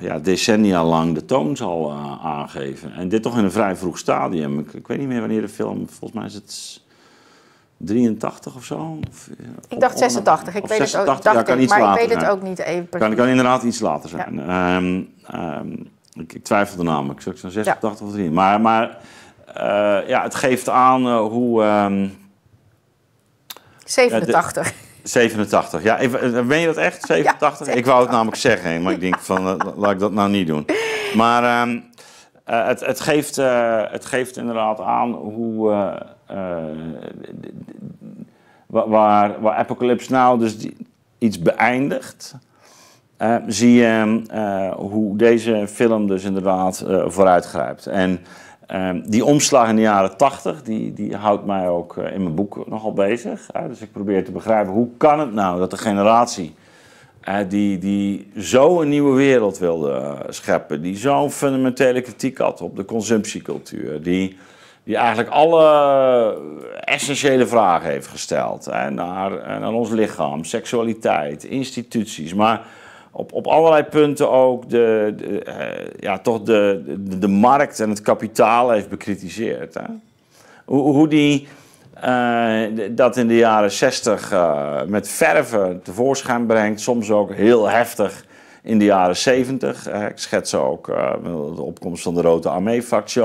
ja, decennia lang de toon zal aangeven. En dit toch in een vrij vroeg stadium. Ik, ik weet niet meer wanneer de film. Volgens mij is het. 83 of zo? Of, ik dacht 86. Ik weet 86. het ook, dacht ja, kan ik, maar ik weet het ook niet even Kan, kan inderdaad iets later zijn. Ja. Um, ik, ik er namelijk. Zou ik zo'n 86 of 3? Maar, maar eh, ja, het geeft aan eh, hoe... 87. Ehm, 87, ja. Even, ben eh, je dat echt? 87? ik wou het namelijk zeggen, maar ik denk van, laat ik dat nou niet doen. Maar het, het, geeft, het geeft inderdaad aan hoe waar, waar Apocalypse nou dus iets beëindigt, eh, zie je eh, hoe deze film dus inderdaad eh, vooruitgrijpt. En die omslag in de jaren 80, die, die houdt mij ook in mijn boek nogal bezig. dus ik probeer te begrijpen, hoe kan het nou dat de generatie die, die zo een nieuwe wereld wilde scheppen, die zo'n fundamentele kritiek had op de consumptiecultuur, die die eigenlijk alle essentiële vragen heeft gesteld. Hè, naar, eh, naar ons lichaam, seksualiteit, instituties. Maar op, op allerlei punten ook de, eh, ja, toch de, de, markt en het kapitaal heeft bekritiseerd. Hè. Hoe, hoe die eh, dat in de jaren zestig uh, met verven tevoorschijn brengt, soms ook heel heftig in de jaren 70. ik schets ook eh, de opkomst van de Rode Armee-fractie.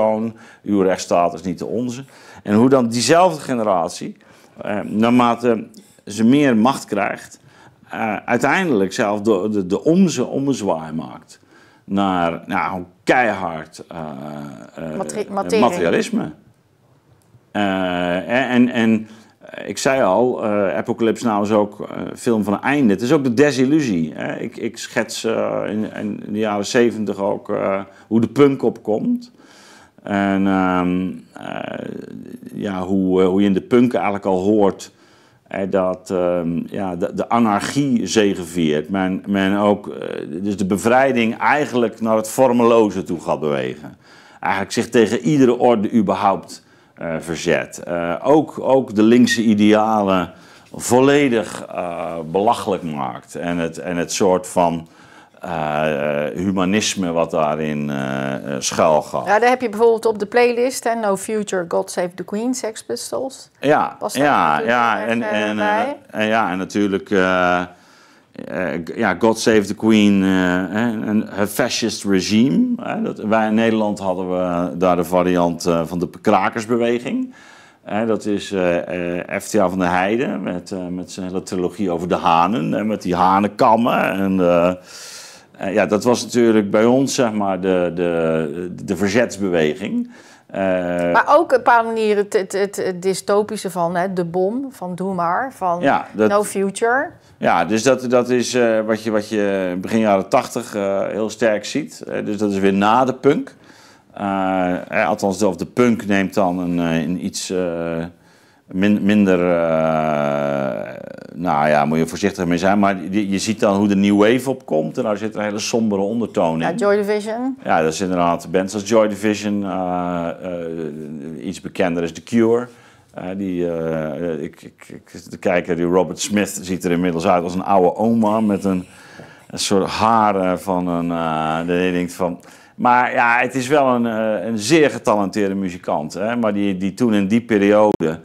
Uw rechtsstaat is niet de onze. En hoe dan diezelfde generatie, eh, naarmate ze meer macht krijgt, eh, uiteindelijk zelf de, de, de ommezwaai maakt naar nou, keihard materialisme. en, en ik zei al, uh, Apocalypse Now is ook eh, een film van een einde. Het is ook de desillusie. Hè? Ik, ik, schets eh, in, in, de jaren zeventig ook hoe de punk opkomt. En ehm, ja, hoe, hoe je in de punk eigenlijk al hoort dat ehm, ja, de, de, anarchie zegenviert, Men, men ook dus de bevrijding eigenlijk naar het vormeloze toe gaat bewegen. Eigenlijk zich tegen iedere orde überhaupt eh, verzet. Eh, ook, ook de linkse idealen volledig eh, belachelijk maakt. En het, en het soort van humanisme wat daarin uh, schuil gaat. Ja, daar heb je bijvoorbeeld op de playlist en No Future, God Save the Queen, Sex Pistols. Ja, ja, ja en, en, en, ja en natuurlijk eh, ja, God Save the Queen, eh, een fascist regime. Dat, wij in Nederland hadden we daar de variant eh, van de krakersbeweging. dat is FTA van de Heide met, met zijn hele trilogie over de hanen. en met die hanenkammen en... ja, dat was natuurlijk bij ons zeg maar de, de, de verzetsbeweging. maar ook op een bepaalde manier het, het, het, dystopische van hè, de bom, van doe maar, van no future. Ja, dus dat, dat is eh, wat, je, wat je begin jaren 80 eh, heel sterk ziet. Eh, dus dat is weer na de punk. althans, de, of de punk neemt dan een, een iets minder. nou ja, moet je voorzichtig mee zijn. Maar je, je ziet dan hoe de new wave opkomt. En daar zit een hele sombere ondertoon in. Ja, Joy Division. Ja, dat is inderdaad bands als Joy Division. iets bekender is The Cure. Eh, die, eh, ik, ik, de kijker, die Robert Smith, ziet er inmiddels uit als een oude oma met een, een soort haren van een. Eh, die denkt van. Maar ja, het is wel een, een zeer getalenteerde muzikant. Hè? Maar die, die toen in die periode,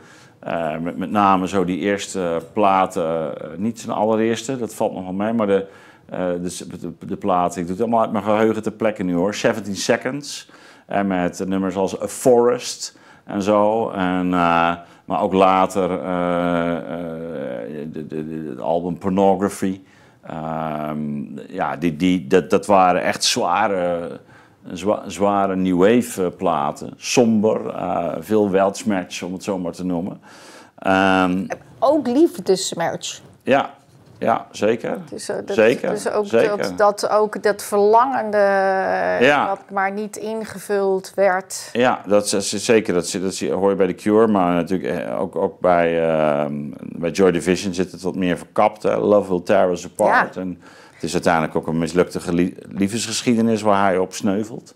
met, met name zo die eerste platen, niet zijn allereerste, dat valt nog wel mee, maar de, uh, de, de, platen, ik doe het allemaal uit mijn geheugen te plekken nu hoor, 17 Seconds. En met nummers als A Forest, en zo. En, eh, maar ook later eh, eh, het album Pornography. Ehm, ja, die, die, dat, dat waren echt zware zware new wave platen. Somber, veel weltsmatch om het zo maar te noemen. Ehm, ook liefdesmerch. Ja, ja, zeker. Dus, eh, dat, zeker. Dus ook, Dat, dat, ook dat verlangende, eh, wat maar niet ingevuld werd. Ja, dat is zeker. Dat, dat hoor je bij The Cure, maar natuurlijk eh, ook, ook bij, ehm, bij Joy Division zit het wat meer verkapt. Love will tear us apart. En het is uiteindelijk ook een mislukte liefdesgeschiedenis waar hij op sneuvelt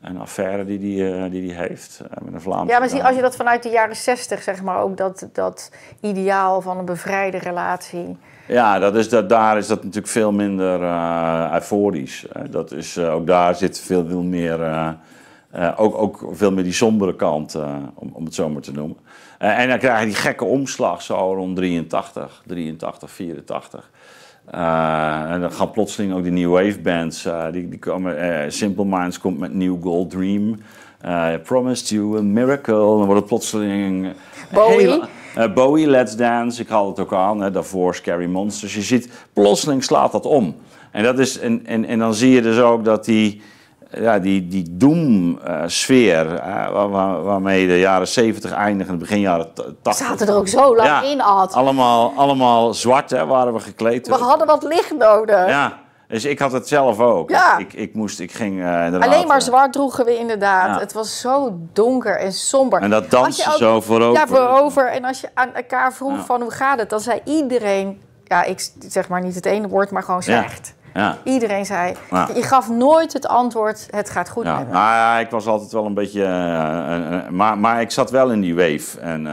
een affaire die, die, die die heeft met een Vlaamse. Ja, maar als je dat vanuit de jaren zestig, zeg maar, ook dat, dat ideaal van een bevrijde relatie. Ja, dat is, dat, daar is dat natuurlijk veel minder uh, euforisch. Dat is, eh, ook daar zit veel, veel meer, eh, ook, ook veel meer die sombere kant, om, om het zo maar te noemen. en dan krijg je die gekke omslag zo rond 83, 83, 84. en dan gaan plotseling ook die new wave bands, die, die komen, Simple Minds komt met New Gold Dream. I promised you a miracle. Dan wordt het plotseling... Uh, Bowie, Let's Dance, ik haal het ook aan, hè, daarvoor Scary Monsters. Je ziet, plotseling slaat dat om. En, dat is, en, en, en dan zie je dus ook dat die, ja, die, die doemsfeer uh, waarmee de jaren 70 eindigen, begin jaren 80. Zaten er ook zo lang in, Ad. Allemaal, allemaal zwart hè, waren we gekleed. We hadden wat licht nodig. Ja, dus ik had het zelf ook. Ja. Ik, ik, moest, ik ging uh, Alleen maar eh, zwart droegen we inderdaad. Ja. Het was zo donker en somber. En dat dansen ook, zo voorover. Ja, voorover. En als je aan elkaar vroeg van hoe gaat het, dan zei iedereen... Ja, ik zeg maar niet het ene woord, maar gewoon slecht. Ja. Iedereen zei, ja. je gaf nooit het antwoord, het gaat goed ja. met Nou ja, ik was altijd wel een beetje... Eh, maar, maar ik zat wel in die wave en...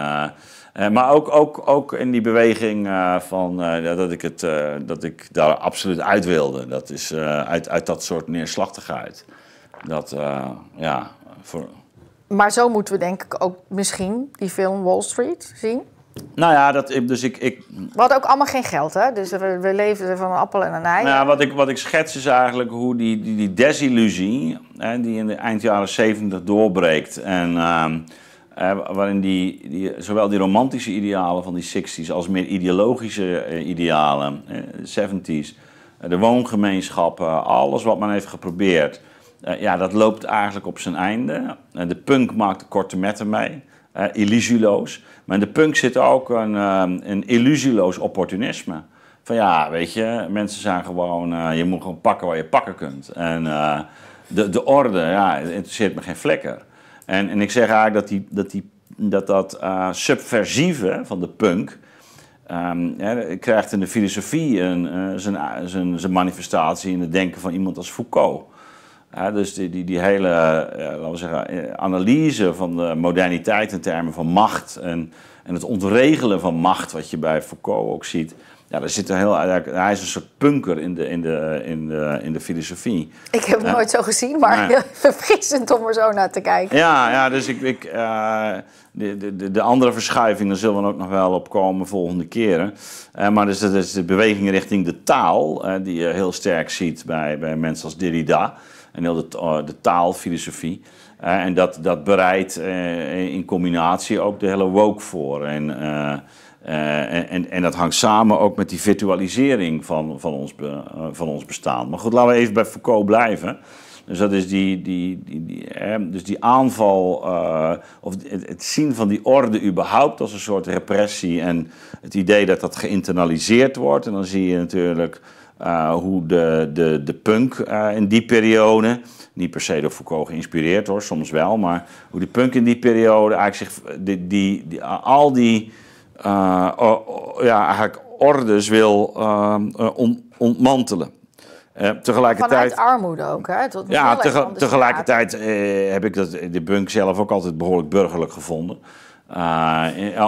Eh, maar ook, ook, ook in die beweging eh, van, eh, dat, ik het, dat ik daar absoluut uit wilde. Dat is uit, uit dat soort neerslachtigheid. Dat, ja, voor... Maar zo moeten we denk ik ook misschien die film Wall Street zien. Nou ja, dat, dus ik, ik... We hadden ook allemaal geen geld, hè? Dus we, we leefden van een appel en een ei. Nou, wat, ik, wat ik schets is eigenlijk hoe die, die, die desillusie... Hè, die in de eind jaren zeventig doorbreekt... en ehm, uh, waarin die, die, zowel die romantische idealen van die 60s als meer ideologische eh, idealen, uh, eh, 70s, de woongemeenschappen, alles wat men heeft geprobeerd, ja, dat loopt eigenlijk op zijn einde. de punk maakt korte metten mee, illusieloos. Maar in de punk zit ook een, een illusieloos opportunisme. Van ja, weet je, mensen zijn gewoon, je moet gewoon pakken wat je pakken kunt. En de, de orde, ja, interesseert me geen vlekker. En, en ik zeg eigenlijk dat die, dat, die, dat, dat eh, subversieve van de punk... Ehm, krijgt in de filosofie een, eh, zijn, zijn, zijn manifestatie in het denken van iemand als Foucault dus die, die, hele eh, laten we zeggen, eh, analyse van de moderniteit in termen van macht en, en het ontregelen van macht, wat je bij Foucault ook ziet. Ja, daar zit een heel, hij is een soort punker in de, in de, in de, in de filosofie. Ik heb het nooit zo gezien, maar ja. <laughs> verfrissend om er zo naar te kijken. Ja, ja dus ik, ik, eh, de, de, de andere verschuiving, zullen we ook nog wel opkomen volgende keren. maar dus, dat is de beweging richting de taal, die je heel sterk ziet bij, bij mensen als Derrida en heel de, eh, de taalfilosofie. Eh, en dat, dat bereidt eh, in combinatie ook de hele woke voor. En, en, en, en, dat hangt samen ook met die virtualisering van, van, ons, van ons bestaan. Maar goed, laten we even bij Foucault blijven. Dus dat is die, die, die, hè, dus die aanval, of het, het, zien van die orde überhaupt als een soort repressie. En het idee dat dat geïnternaliseerd wordt. En dan zie je natuurlijk eh, hoe de, de, de punk eh, in die periode, niet per se door Foucault geïnspireerd hoor, soms wel, maar hoe de punk in die periode eigenlijk zich, die, die, die al die eh, ja, eigenlijk ordes wil ontmantelen. tegelijkertijd, Vanuit armoede ook, hè? Tot ja, tegelijkertijd heb ik dat, de punk zelf ook altijd behoorlijk burgerlijk gevonden.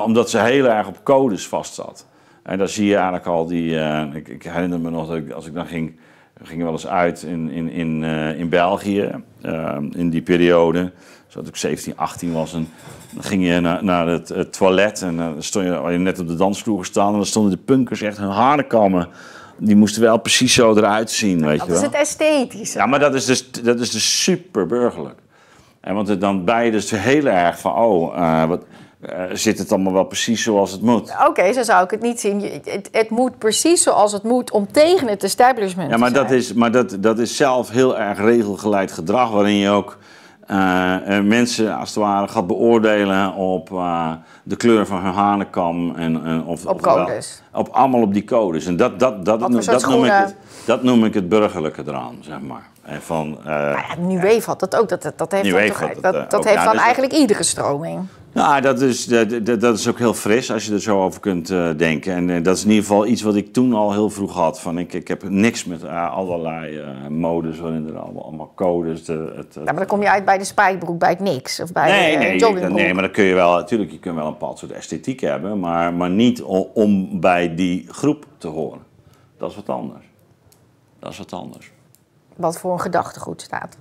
omdat ze heel erg op codes vast zat. En daar zie je eigenlijk al die. Eh, ik, ik, herinner me nog dat ik, als ik dan ging. ging wel eens uit in, in, in, eh, in België. Eh, in die periode. Zodat ik 17, 18 was. En dan ging je naar, naar het, toilet. En dan stond je, had je net op de dansvloer gestaan. En dan stonden de punkers echt hun haren kammen. Die moesten wel precies zo eruit zien. Weet dat je is wel. het esthetische. Ja, maar dat is dus, dat is dus super burgerlijk. En want het dan bij dus heel erg van. Oh, wat. Eh, zit het allemaal wel precies zoals het moet? Oké, okay, zo zou ik het niet zien. Het, het, moet precies zoals het moet om tegen het establishment ja, maar te zijn. Dat is, maar dat, dat is zelf heel erg regelgeleid gedrag, waarin je ook eh, eh, mensen als het ware gaat beoordelen op de kleur van hun hanenkam. En, of, op of codes. op, allemaal op die codes. En dat, dat, dat, noem, dat, noem, ik het, dat noem ik het burgerlijke eraan, zeg maar. En van, uh, maar ja, nu heeft had dat ook. Dat, dat, heeft, dat, dat, dat, heeft dan dus eigenlijk iedere stroming. Nou, dat is, dat, dat is ook heel fris als je er zo over kunt eh, denken. En eh, dat is in ieder geval iets wat ik toen al heel vroeg had. Van ik, ik heb niks met uh, allerlei modes, waarin allemaal, allemaal codes. De, het, ja, maar dan kom je uit bij de spijkbroek, bij het niks. Of bij nee, nee, Nee, maar dan kun je wel, natuurlijk, je kunt wel een bepaald soort esthetiek hebben. Maar, maar niet om, om bij die groep te horen. Dat is wat anders. Dat is wat anders. Wat voor een gedachtegoed staat.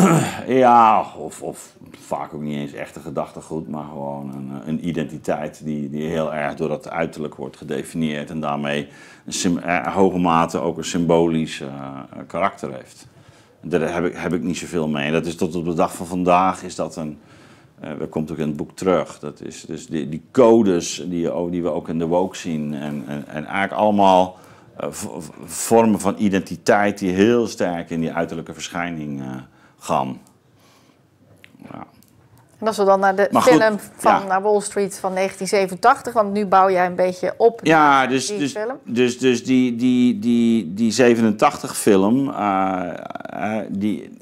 <clears throat> ja, of, vaak ook niet eens echte gedachtegoed, maar gewoon een, een, identiteit die, die heel erg door dat uiterlijk wordt gedefinieerd en daarmee een eh, hoge mate ook een symbolisch eh, karakter heeft. Daar heb ik, heb ik niet zoveel mee. Dat is tot op de dag van vandaag is dat een. Uh, eh, dat komt ook in het boek terug. Dat is dus die, die codes die, we ook in de woke zien. En, en, en eigenlijk allemaal vormen van identiteit die heel sterk in die uiterlijke verschijning gaan. Ja. En als we dan naar de film van naar Wall Street van 1987, want nu bouw jij een beetje op. Ja, dus, die dus, film. Dus-, dus, dus die, die, die, die 87 film, eh, eh, die,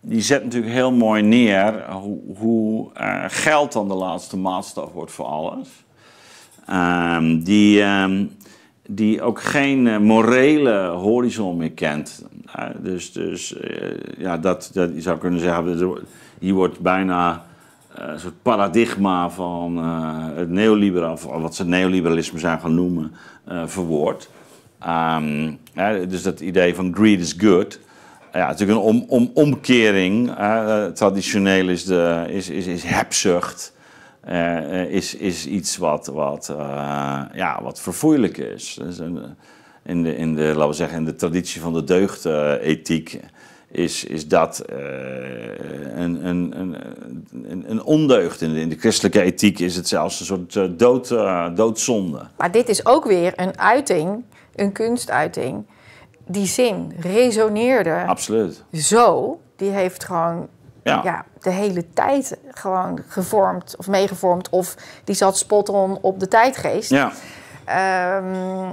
die zet natuurlijk heel mooi neer hoe, hoe eh, geld dan de laatste maatstaf wordt voor alles. Ehm, die, ehm, die ook geen eh, morele horizon meer kent. Eh, dus dus eh, ja, dat, dat, je zou kunnen zeggen, hier wordt bijna een soort paradigma van het neoliberaal, wat ze neoliberalisme zijn gaan noemen, verwoord. Ehm, dus dat idee van greed is good. Ja, natuurlijk een om, om, omkering. traditioneel is, de, is, is, is hebzucht. Eh, eh, is, is iets wat, wat, eh, ja, wat verfoeilijk is. Dus in, de, in, de, laten we zeggen, in de traditie van de deugdethiek is, is dat een, een, een, een ondeugd. In de, in de, christelijke ethiek is het zelfs een soort dood, doodzonde. Maar dit is ook weer een uiting, een kunstuiting. Die zin resoneerde Absoluut. zo, die heeft gewoon ja. de hele tijd gewoon gevormd of meegevormd. Of die zat spot on op de tijdgeest. Ja. Ehm,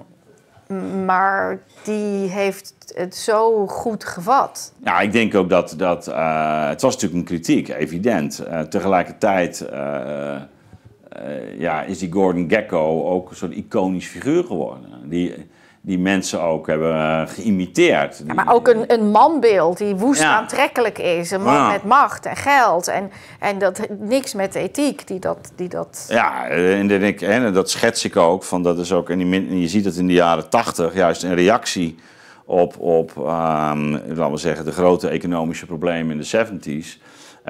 maar die heeft het zo goed gevat. Ja, ik denk ook dat... dat eh, het was natuurlijk een kritiek, evident. Eh, tegelijkertijd eh, ja, is die Gordon Gekko ook een soort iconisch figuur geworden. Die die mensen ook hebben eh, geïmiteerd. maar ook een, een manbeeld die woest aantrekkelijk is. Een man met macht en geld. En, en dat niks met ethiek die dat... Die dat... Ja, eh, en, ik, dat schets ik ook. Van dat is ook en die, je ziet dat in de jaren tachtig juist een reactie op, op ehm, laten we zeggen, de grote economische problemen in de 70s.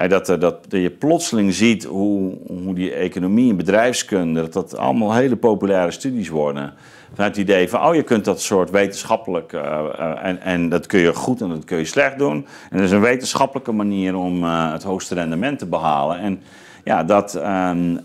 Dat, eh, dat, dat je plotseling ziet hoe, hoe die economie en bedrijfskunde... dat dat allemaal hele populaire studies worden vanuit het idee van, oh je kunt dat soort wetenschappelijk, eh, eh, en, en dat kun je goed en dat kun je slecht doen. En dat is een wetenschappelijke manier om eh, het hoogste rendement te behalen. En ja, dat, ehm,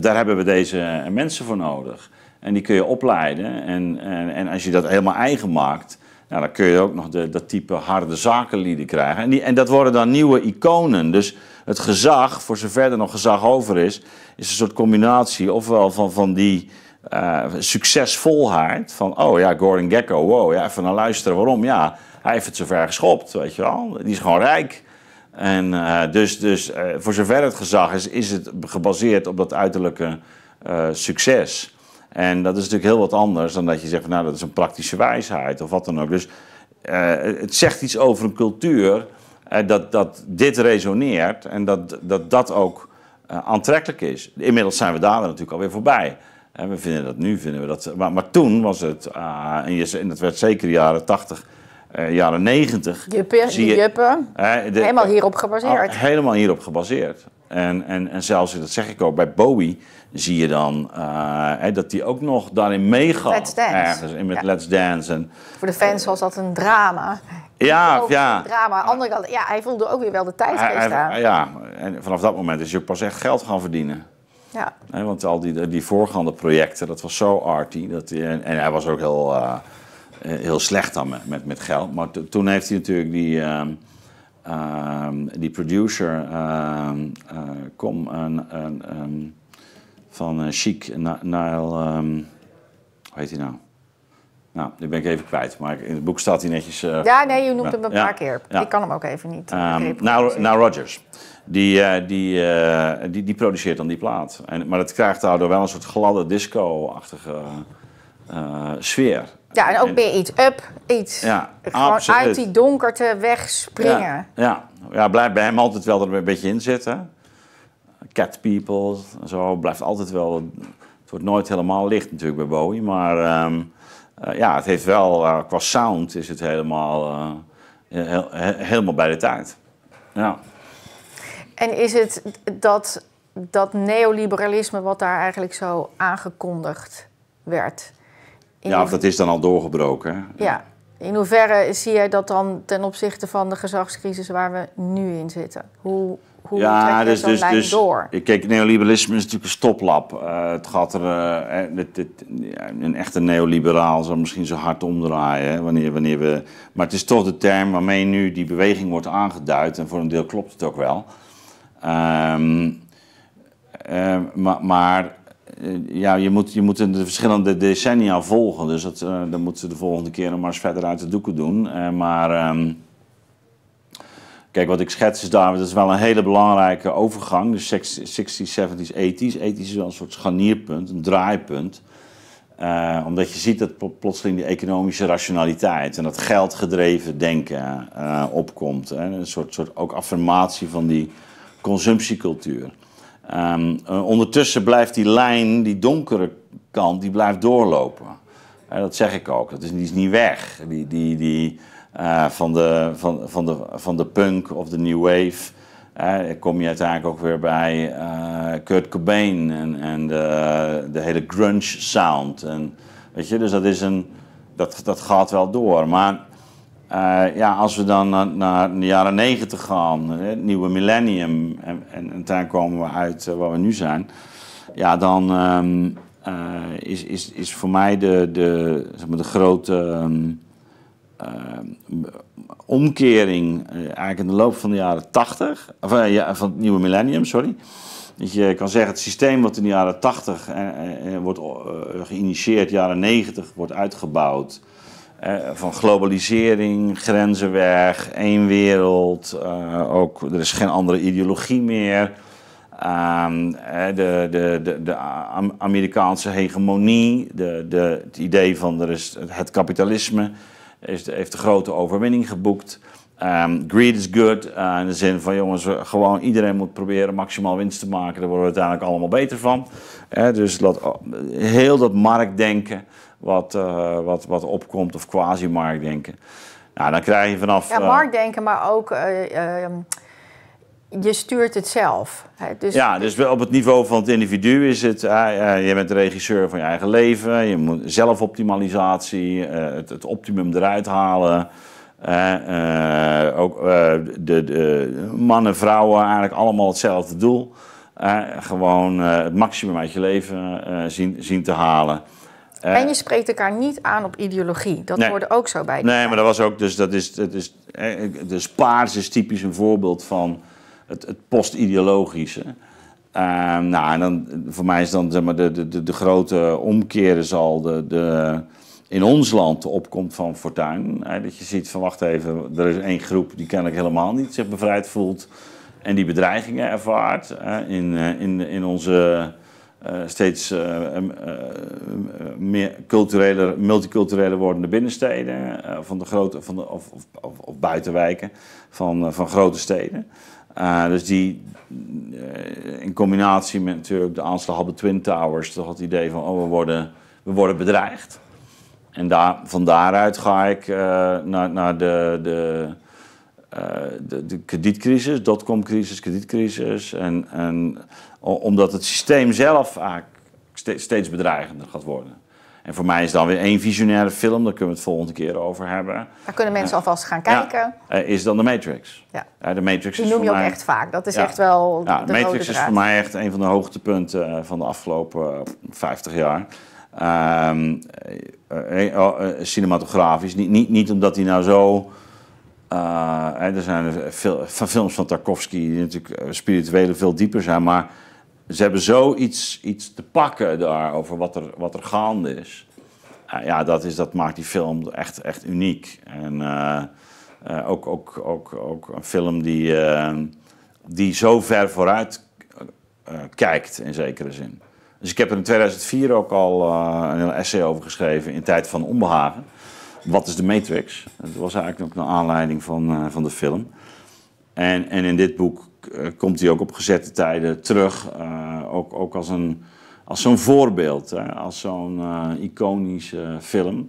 daar hebben we deze mensen voor nodig. En die kun je opleiden. En, en, als je dat helemaal eigen maakt, nou, dan kun je ook nog de, dat type harde zakenlieden krijgen. En, die, en dat worden dan nieuwe iconen. Dus het gezag, voor zover er nog gezag over is, is een soort combinatie ofwel van, van die eh, succesvolheid Van, oh ja, Gordon Gekko, wow, ja, even naar luisteren waarom. Ja, hij heeft het zover geschopt, weet je wel. Die is gewoon rijk. En eh, dus, dus eh, voor zover het gezag is, is het gebaseerd op dat uiterlijke succes. En dat is natuurlijk heel wat anders dan dat je zegt, van, nou, dat is een praktische wijsheid of wat dan ook. Dus het zegt iets over een cultuur dat, dat dit resoneert en dat dat, dat ook aantrekkelijk is. Inmiddels zijn we daar natuurlijk alweer voorbij. En we vinden dat nu, vinden we dat. Maar, maar toen was het, ah, en, dat werd zeker de jaren 80, eh, jaren 90. Juppen, zie je, helemaal hierop gebaseerd. Ah, helemaal hierop gebaseerd. En, en, en zelfs, dat zeg ik ook, bij Bowie zie je dan eh, dat hij ook nog daarin meegaat. Let's Dance. Ergens, met Let's Dance. Voor de fans was dat een drama. Ja, ja. Drama. Andere ja, hij voelde ook weer wel de tijd aan. Ja, en vanaf dat moment is je pas echt geld gaan verdienen. Ja. want al die, die voorgaande projecten, dat was zo arty. Dat, en, en hij was ook heel, eh, heel slecht dan met, met, met geld. Maar toen heeft hij natuurlijk die, ehm, ehm, die producer, ehm, eh, kom, van eh, Chic, Nile, um, hoe heet hij nou? Nou, die ben ik even kwijt, maar in het boek staat hij netjes... Eh, ja, nee, je noemt hem een paar keer. Ik kan hem ook even niet. Um, nou, Rogers, die, eh, die, die, die, produceert dan die plaat. En, maar dat krijgt daardoor wel een soort gladde disco-achtige sfeer. Ja, en ook en, weer iets up, iets ja, gewoon absoluut. uit die donkerte wegspringen. Ja, ja. blijft bij hem altijd wel er een beetje in zitten. Cat People, zo, blijft altijd wel... Het wordt nooit helemaal licht natuurlijk bij Bowie, maar... Ehm, eh, ja, het heeft wel, eh, qua sound is het helemaal, eh, heel, helemaal bij de tijd. Ja. En is het dat, dat neoliberalisme wat daar eigenlijk zo aangekondigd werd? ja, of dat is dan al doorgebroken. Ja. In hoeverre zie jij dat dan ten opzichte van de gezagscrisis waar we nu in zitten? Hoe, hoe ja, dus, dus, dus, door? Kijk, neoliberalisme is natuurlijk een stoplap. Eh, het gaat er... Eh, een echte neoliberaal zou misschien zo hard omdraaien. Hè, wanneer, wanneer we, maar het is toch de term waarmee nu die beweging wordt aangeduid. En voor een deel klopt het ook wel. Ehm, eh, maar... maar ja, je moet, je moet de verschillende decennia volgen. Dus dat, dan moeten ze de volgende keer nog maar eens verder uit de doeken doen. maar... Ehm, Kijk, wat ik schets is daar, dat is wel een hele belangrijke overgang. de 60s, 70s, 80s. 80s is wel een soort scharnierpunt, een draaipunt. Eh, omdat je ziet dat plotseling die economische rationaliteit en dat geldgedreven denken eh, opkomt. Hè? Een soort, soort ook affirmatie van die consumptiecultuur. Ehm, eh, ondertussen blijft die lijn, die donkere kant, die blijft doorlopen. dat zeg ik ook. Dat is, die is niet weg. Die, die, die, eh, van, de, van, van, de, van de punk of de new wave. Eh, kom je uiteindelijk ook weer bij eh, Kurt Cobain en, en de, de, hele grunge sound. En, weet je, dus dat, is een, dat, dat gaat wel door. Maar ja, als we dan naar, naar de jaren negentig gaan, het nieuwe millennium, en, en, daar komen we uit waar we nu zijn. Ja, dan ehm, is, is, is voor mij de, de, zeg maar, de grote... Ehm, Ehm, omkering eh, eigenlijk in de loop van de jaren 80, of, eh, ja, van het nieuwe millennium, sorry. Dat je kan zeggen, het systeem wat in de jaren 80 eh, eh, wordt geïnitieerd, jaren 90 wordt uitgebouwd. Eh, van globalisering, grenzen weg, één wereld. Eh, ook, er is geen andere ideologie meer. Ehm, de, de, de, de Amerikaanse hegemonie, de, de, het idee van er is het kapitalisme is heeft de grote overwinning geboekt. Ehm, greed is good. Eh, in de zin van, jongens, gewoon iedereen moet proberen maximaal winst te maken. Daar worden we uiteindelijk allemaal beter van. dus eh, heel dat marktdenken wat, eh, wat, wat opkomt, of quasi-marktdenken. Nou, dan krijg je vanaf... Ja, marktdenken, maar ook... Ehm, je stuurt het zelf. Dus... Ja, dus op het niveau van het individu is het... je bent de regisseur van je eigen leven. Je moet zelfoptimalisatie, eh, het, het, optimum eruit halen. Eh, ook eh, de, de, mannen, vrouwen, eigenlijk allemaal hetzelfde doel. gewoon het maximum uit je leven zien, zien te halen. en je spreekt elkaar niet aan op ideologie. Dat nee. hoorde ook zo bij. Nee, maar dat was ook... Dus dat is, dat is, dus Paars is typisch een voorbeeld van het, het post-ideologische. Ehm, nou, en dan, voor mij is dan zeg maar, de, de, de, grote omkeer zal de, de, in ons land de opkomst van fortuin. dat je ziet van wacht even, er is één groep die kennelijk helemaal niet zich bevrijd voelt en die bedreigingen ervaart in, eh, in, in onze eh, steeds eh, meer culturele, multiculturele wordende binnensteden, van de grote, van de, of, of, of, buitenwijken van, van grote steden. Eh, dus die, eh, in combinatie met natuurlijk de aanslag op de Twin Towers, toch het idee van, oh, we worden, we worden bedreigd. En daar, van daaruit ga ik eh, naar, naar de, de, de, de kredietcrisis, dotcomcrisis, kredietcrisis. En, en omdat het systeem zelf eigenlijk steeds bedreigender gaat worden. En voor mij is dan weer één visionaire film, daar kunnen we het volgende keer over hebben. Daar kunnen mensen alvast gaan kijken. Ja, eh, is dan de Matrix. Ja. de Matrix Die is noem je ook echt vaak. Dat is echt wel. Ja, de Matrix is voor mij echt een van de hoogtepunten eh, van de afgelopen 50 eh, jaar. Ehm, oh, cinematografisch. Niet, niet, niet omdat hij nou zo. er zijn veel, van films van Tarkovsky die natuurlijk spirituele veel dieper zijn, maar ze hebben zoiets iets te pakken daar over wat er, wat er gaande is. Eh, ja, dat, is, dat maakt die film echt, echt uniek. En eh, eh, ook, ook, ook, ook een film die, die zo ver vooruit kijkt, in zekere zin. Dus ik heb er in 2004 ook al een heel essay over geschreven, In Tijd van Onbehagen. Wat is de Matrix? Dat was eigenlijk ook een aanleiding van, van de film. En, en in dit boek eh, komt hij ook op gezette tijden terug. Eh, ook, ook als, een, als zo'n voorbeeld, hè, als zo'n eh, iconische film.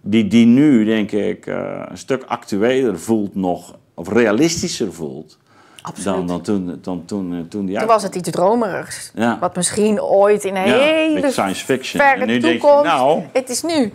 Die, die nu, denk ik, een stuk actueler voelt nog, of realistischer voelt. Dan, dan toen, dan toen, toen ja Toen was het iets dromerigs. Wat misschien ooit in een hele science fiction. verre nu toekomst... nou, het is nu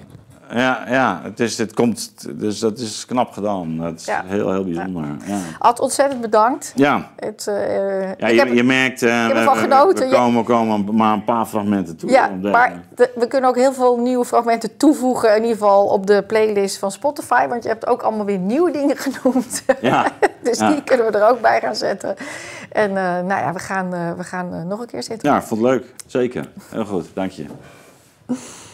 ja, ja. Het, is, het komt, dus dat is knap gedaan. Dat is heel, heel bijzonder. Ja. Ad, ontzettend bedankt. Ja. Het, uh, je, heb, je, merkt, uh, we, we, komen, komen maar een paar fragmenten toe. Ja, maar we kunnen ook heel veel nieuwe fragmenten toevoegen. In ieder geval op de playlist van Spotify. Want je hebt ook allemaal weer nieuwe dingen <laughs> genoemd. Ja. <laughs> dus die kunnen we er ook bij gaan zetten. En eh, nou ja, we gaan, we gaan nog een keer zitten. Ja, vond het leuk. Zeker. Heel goed. Dank je.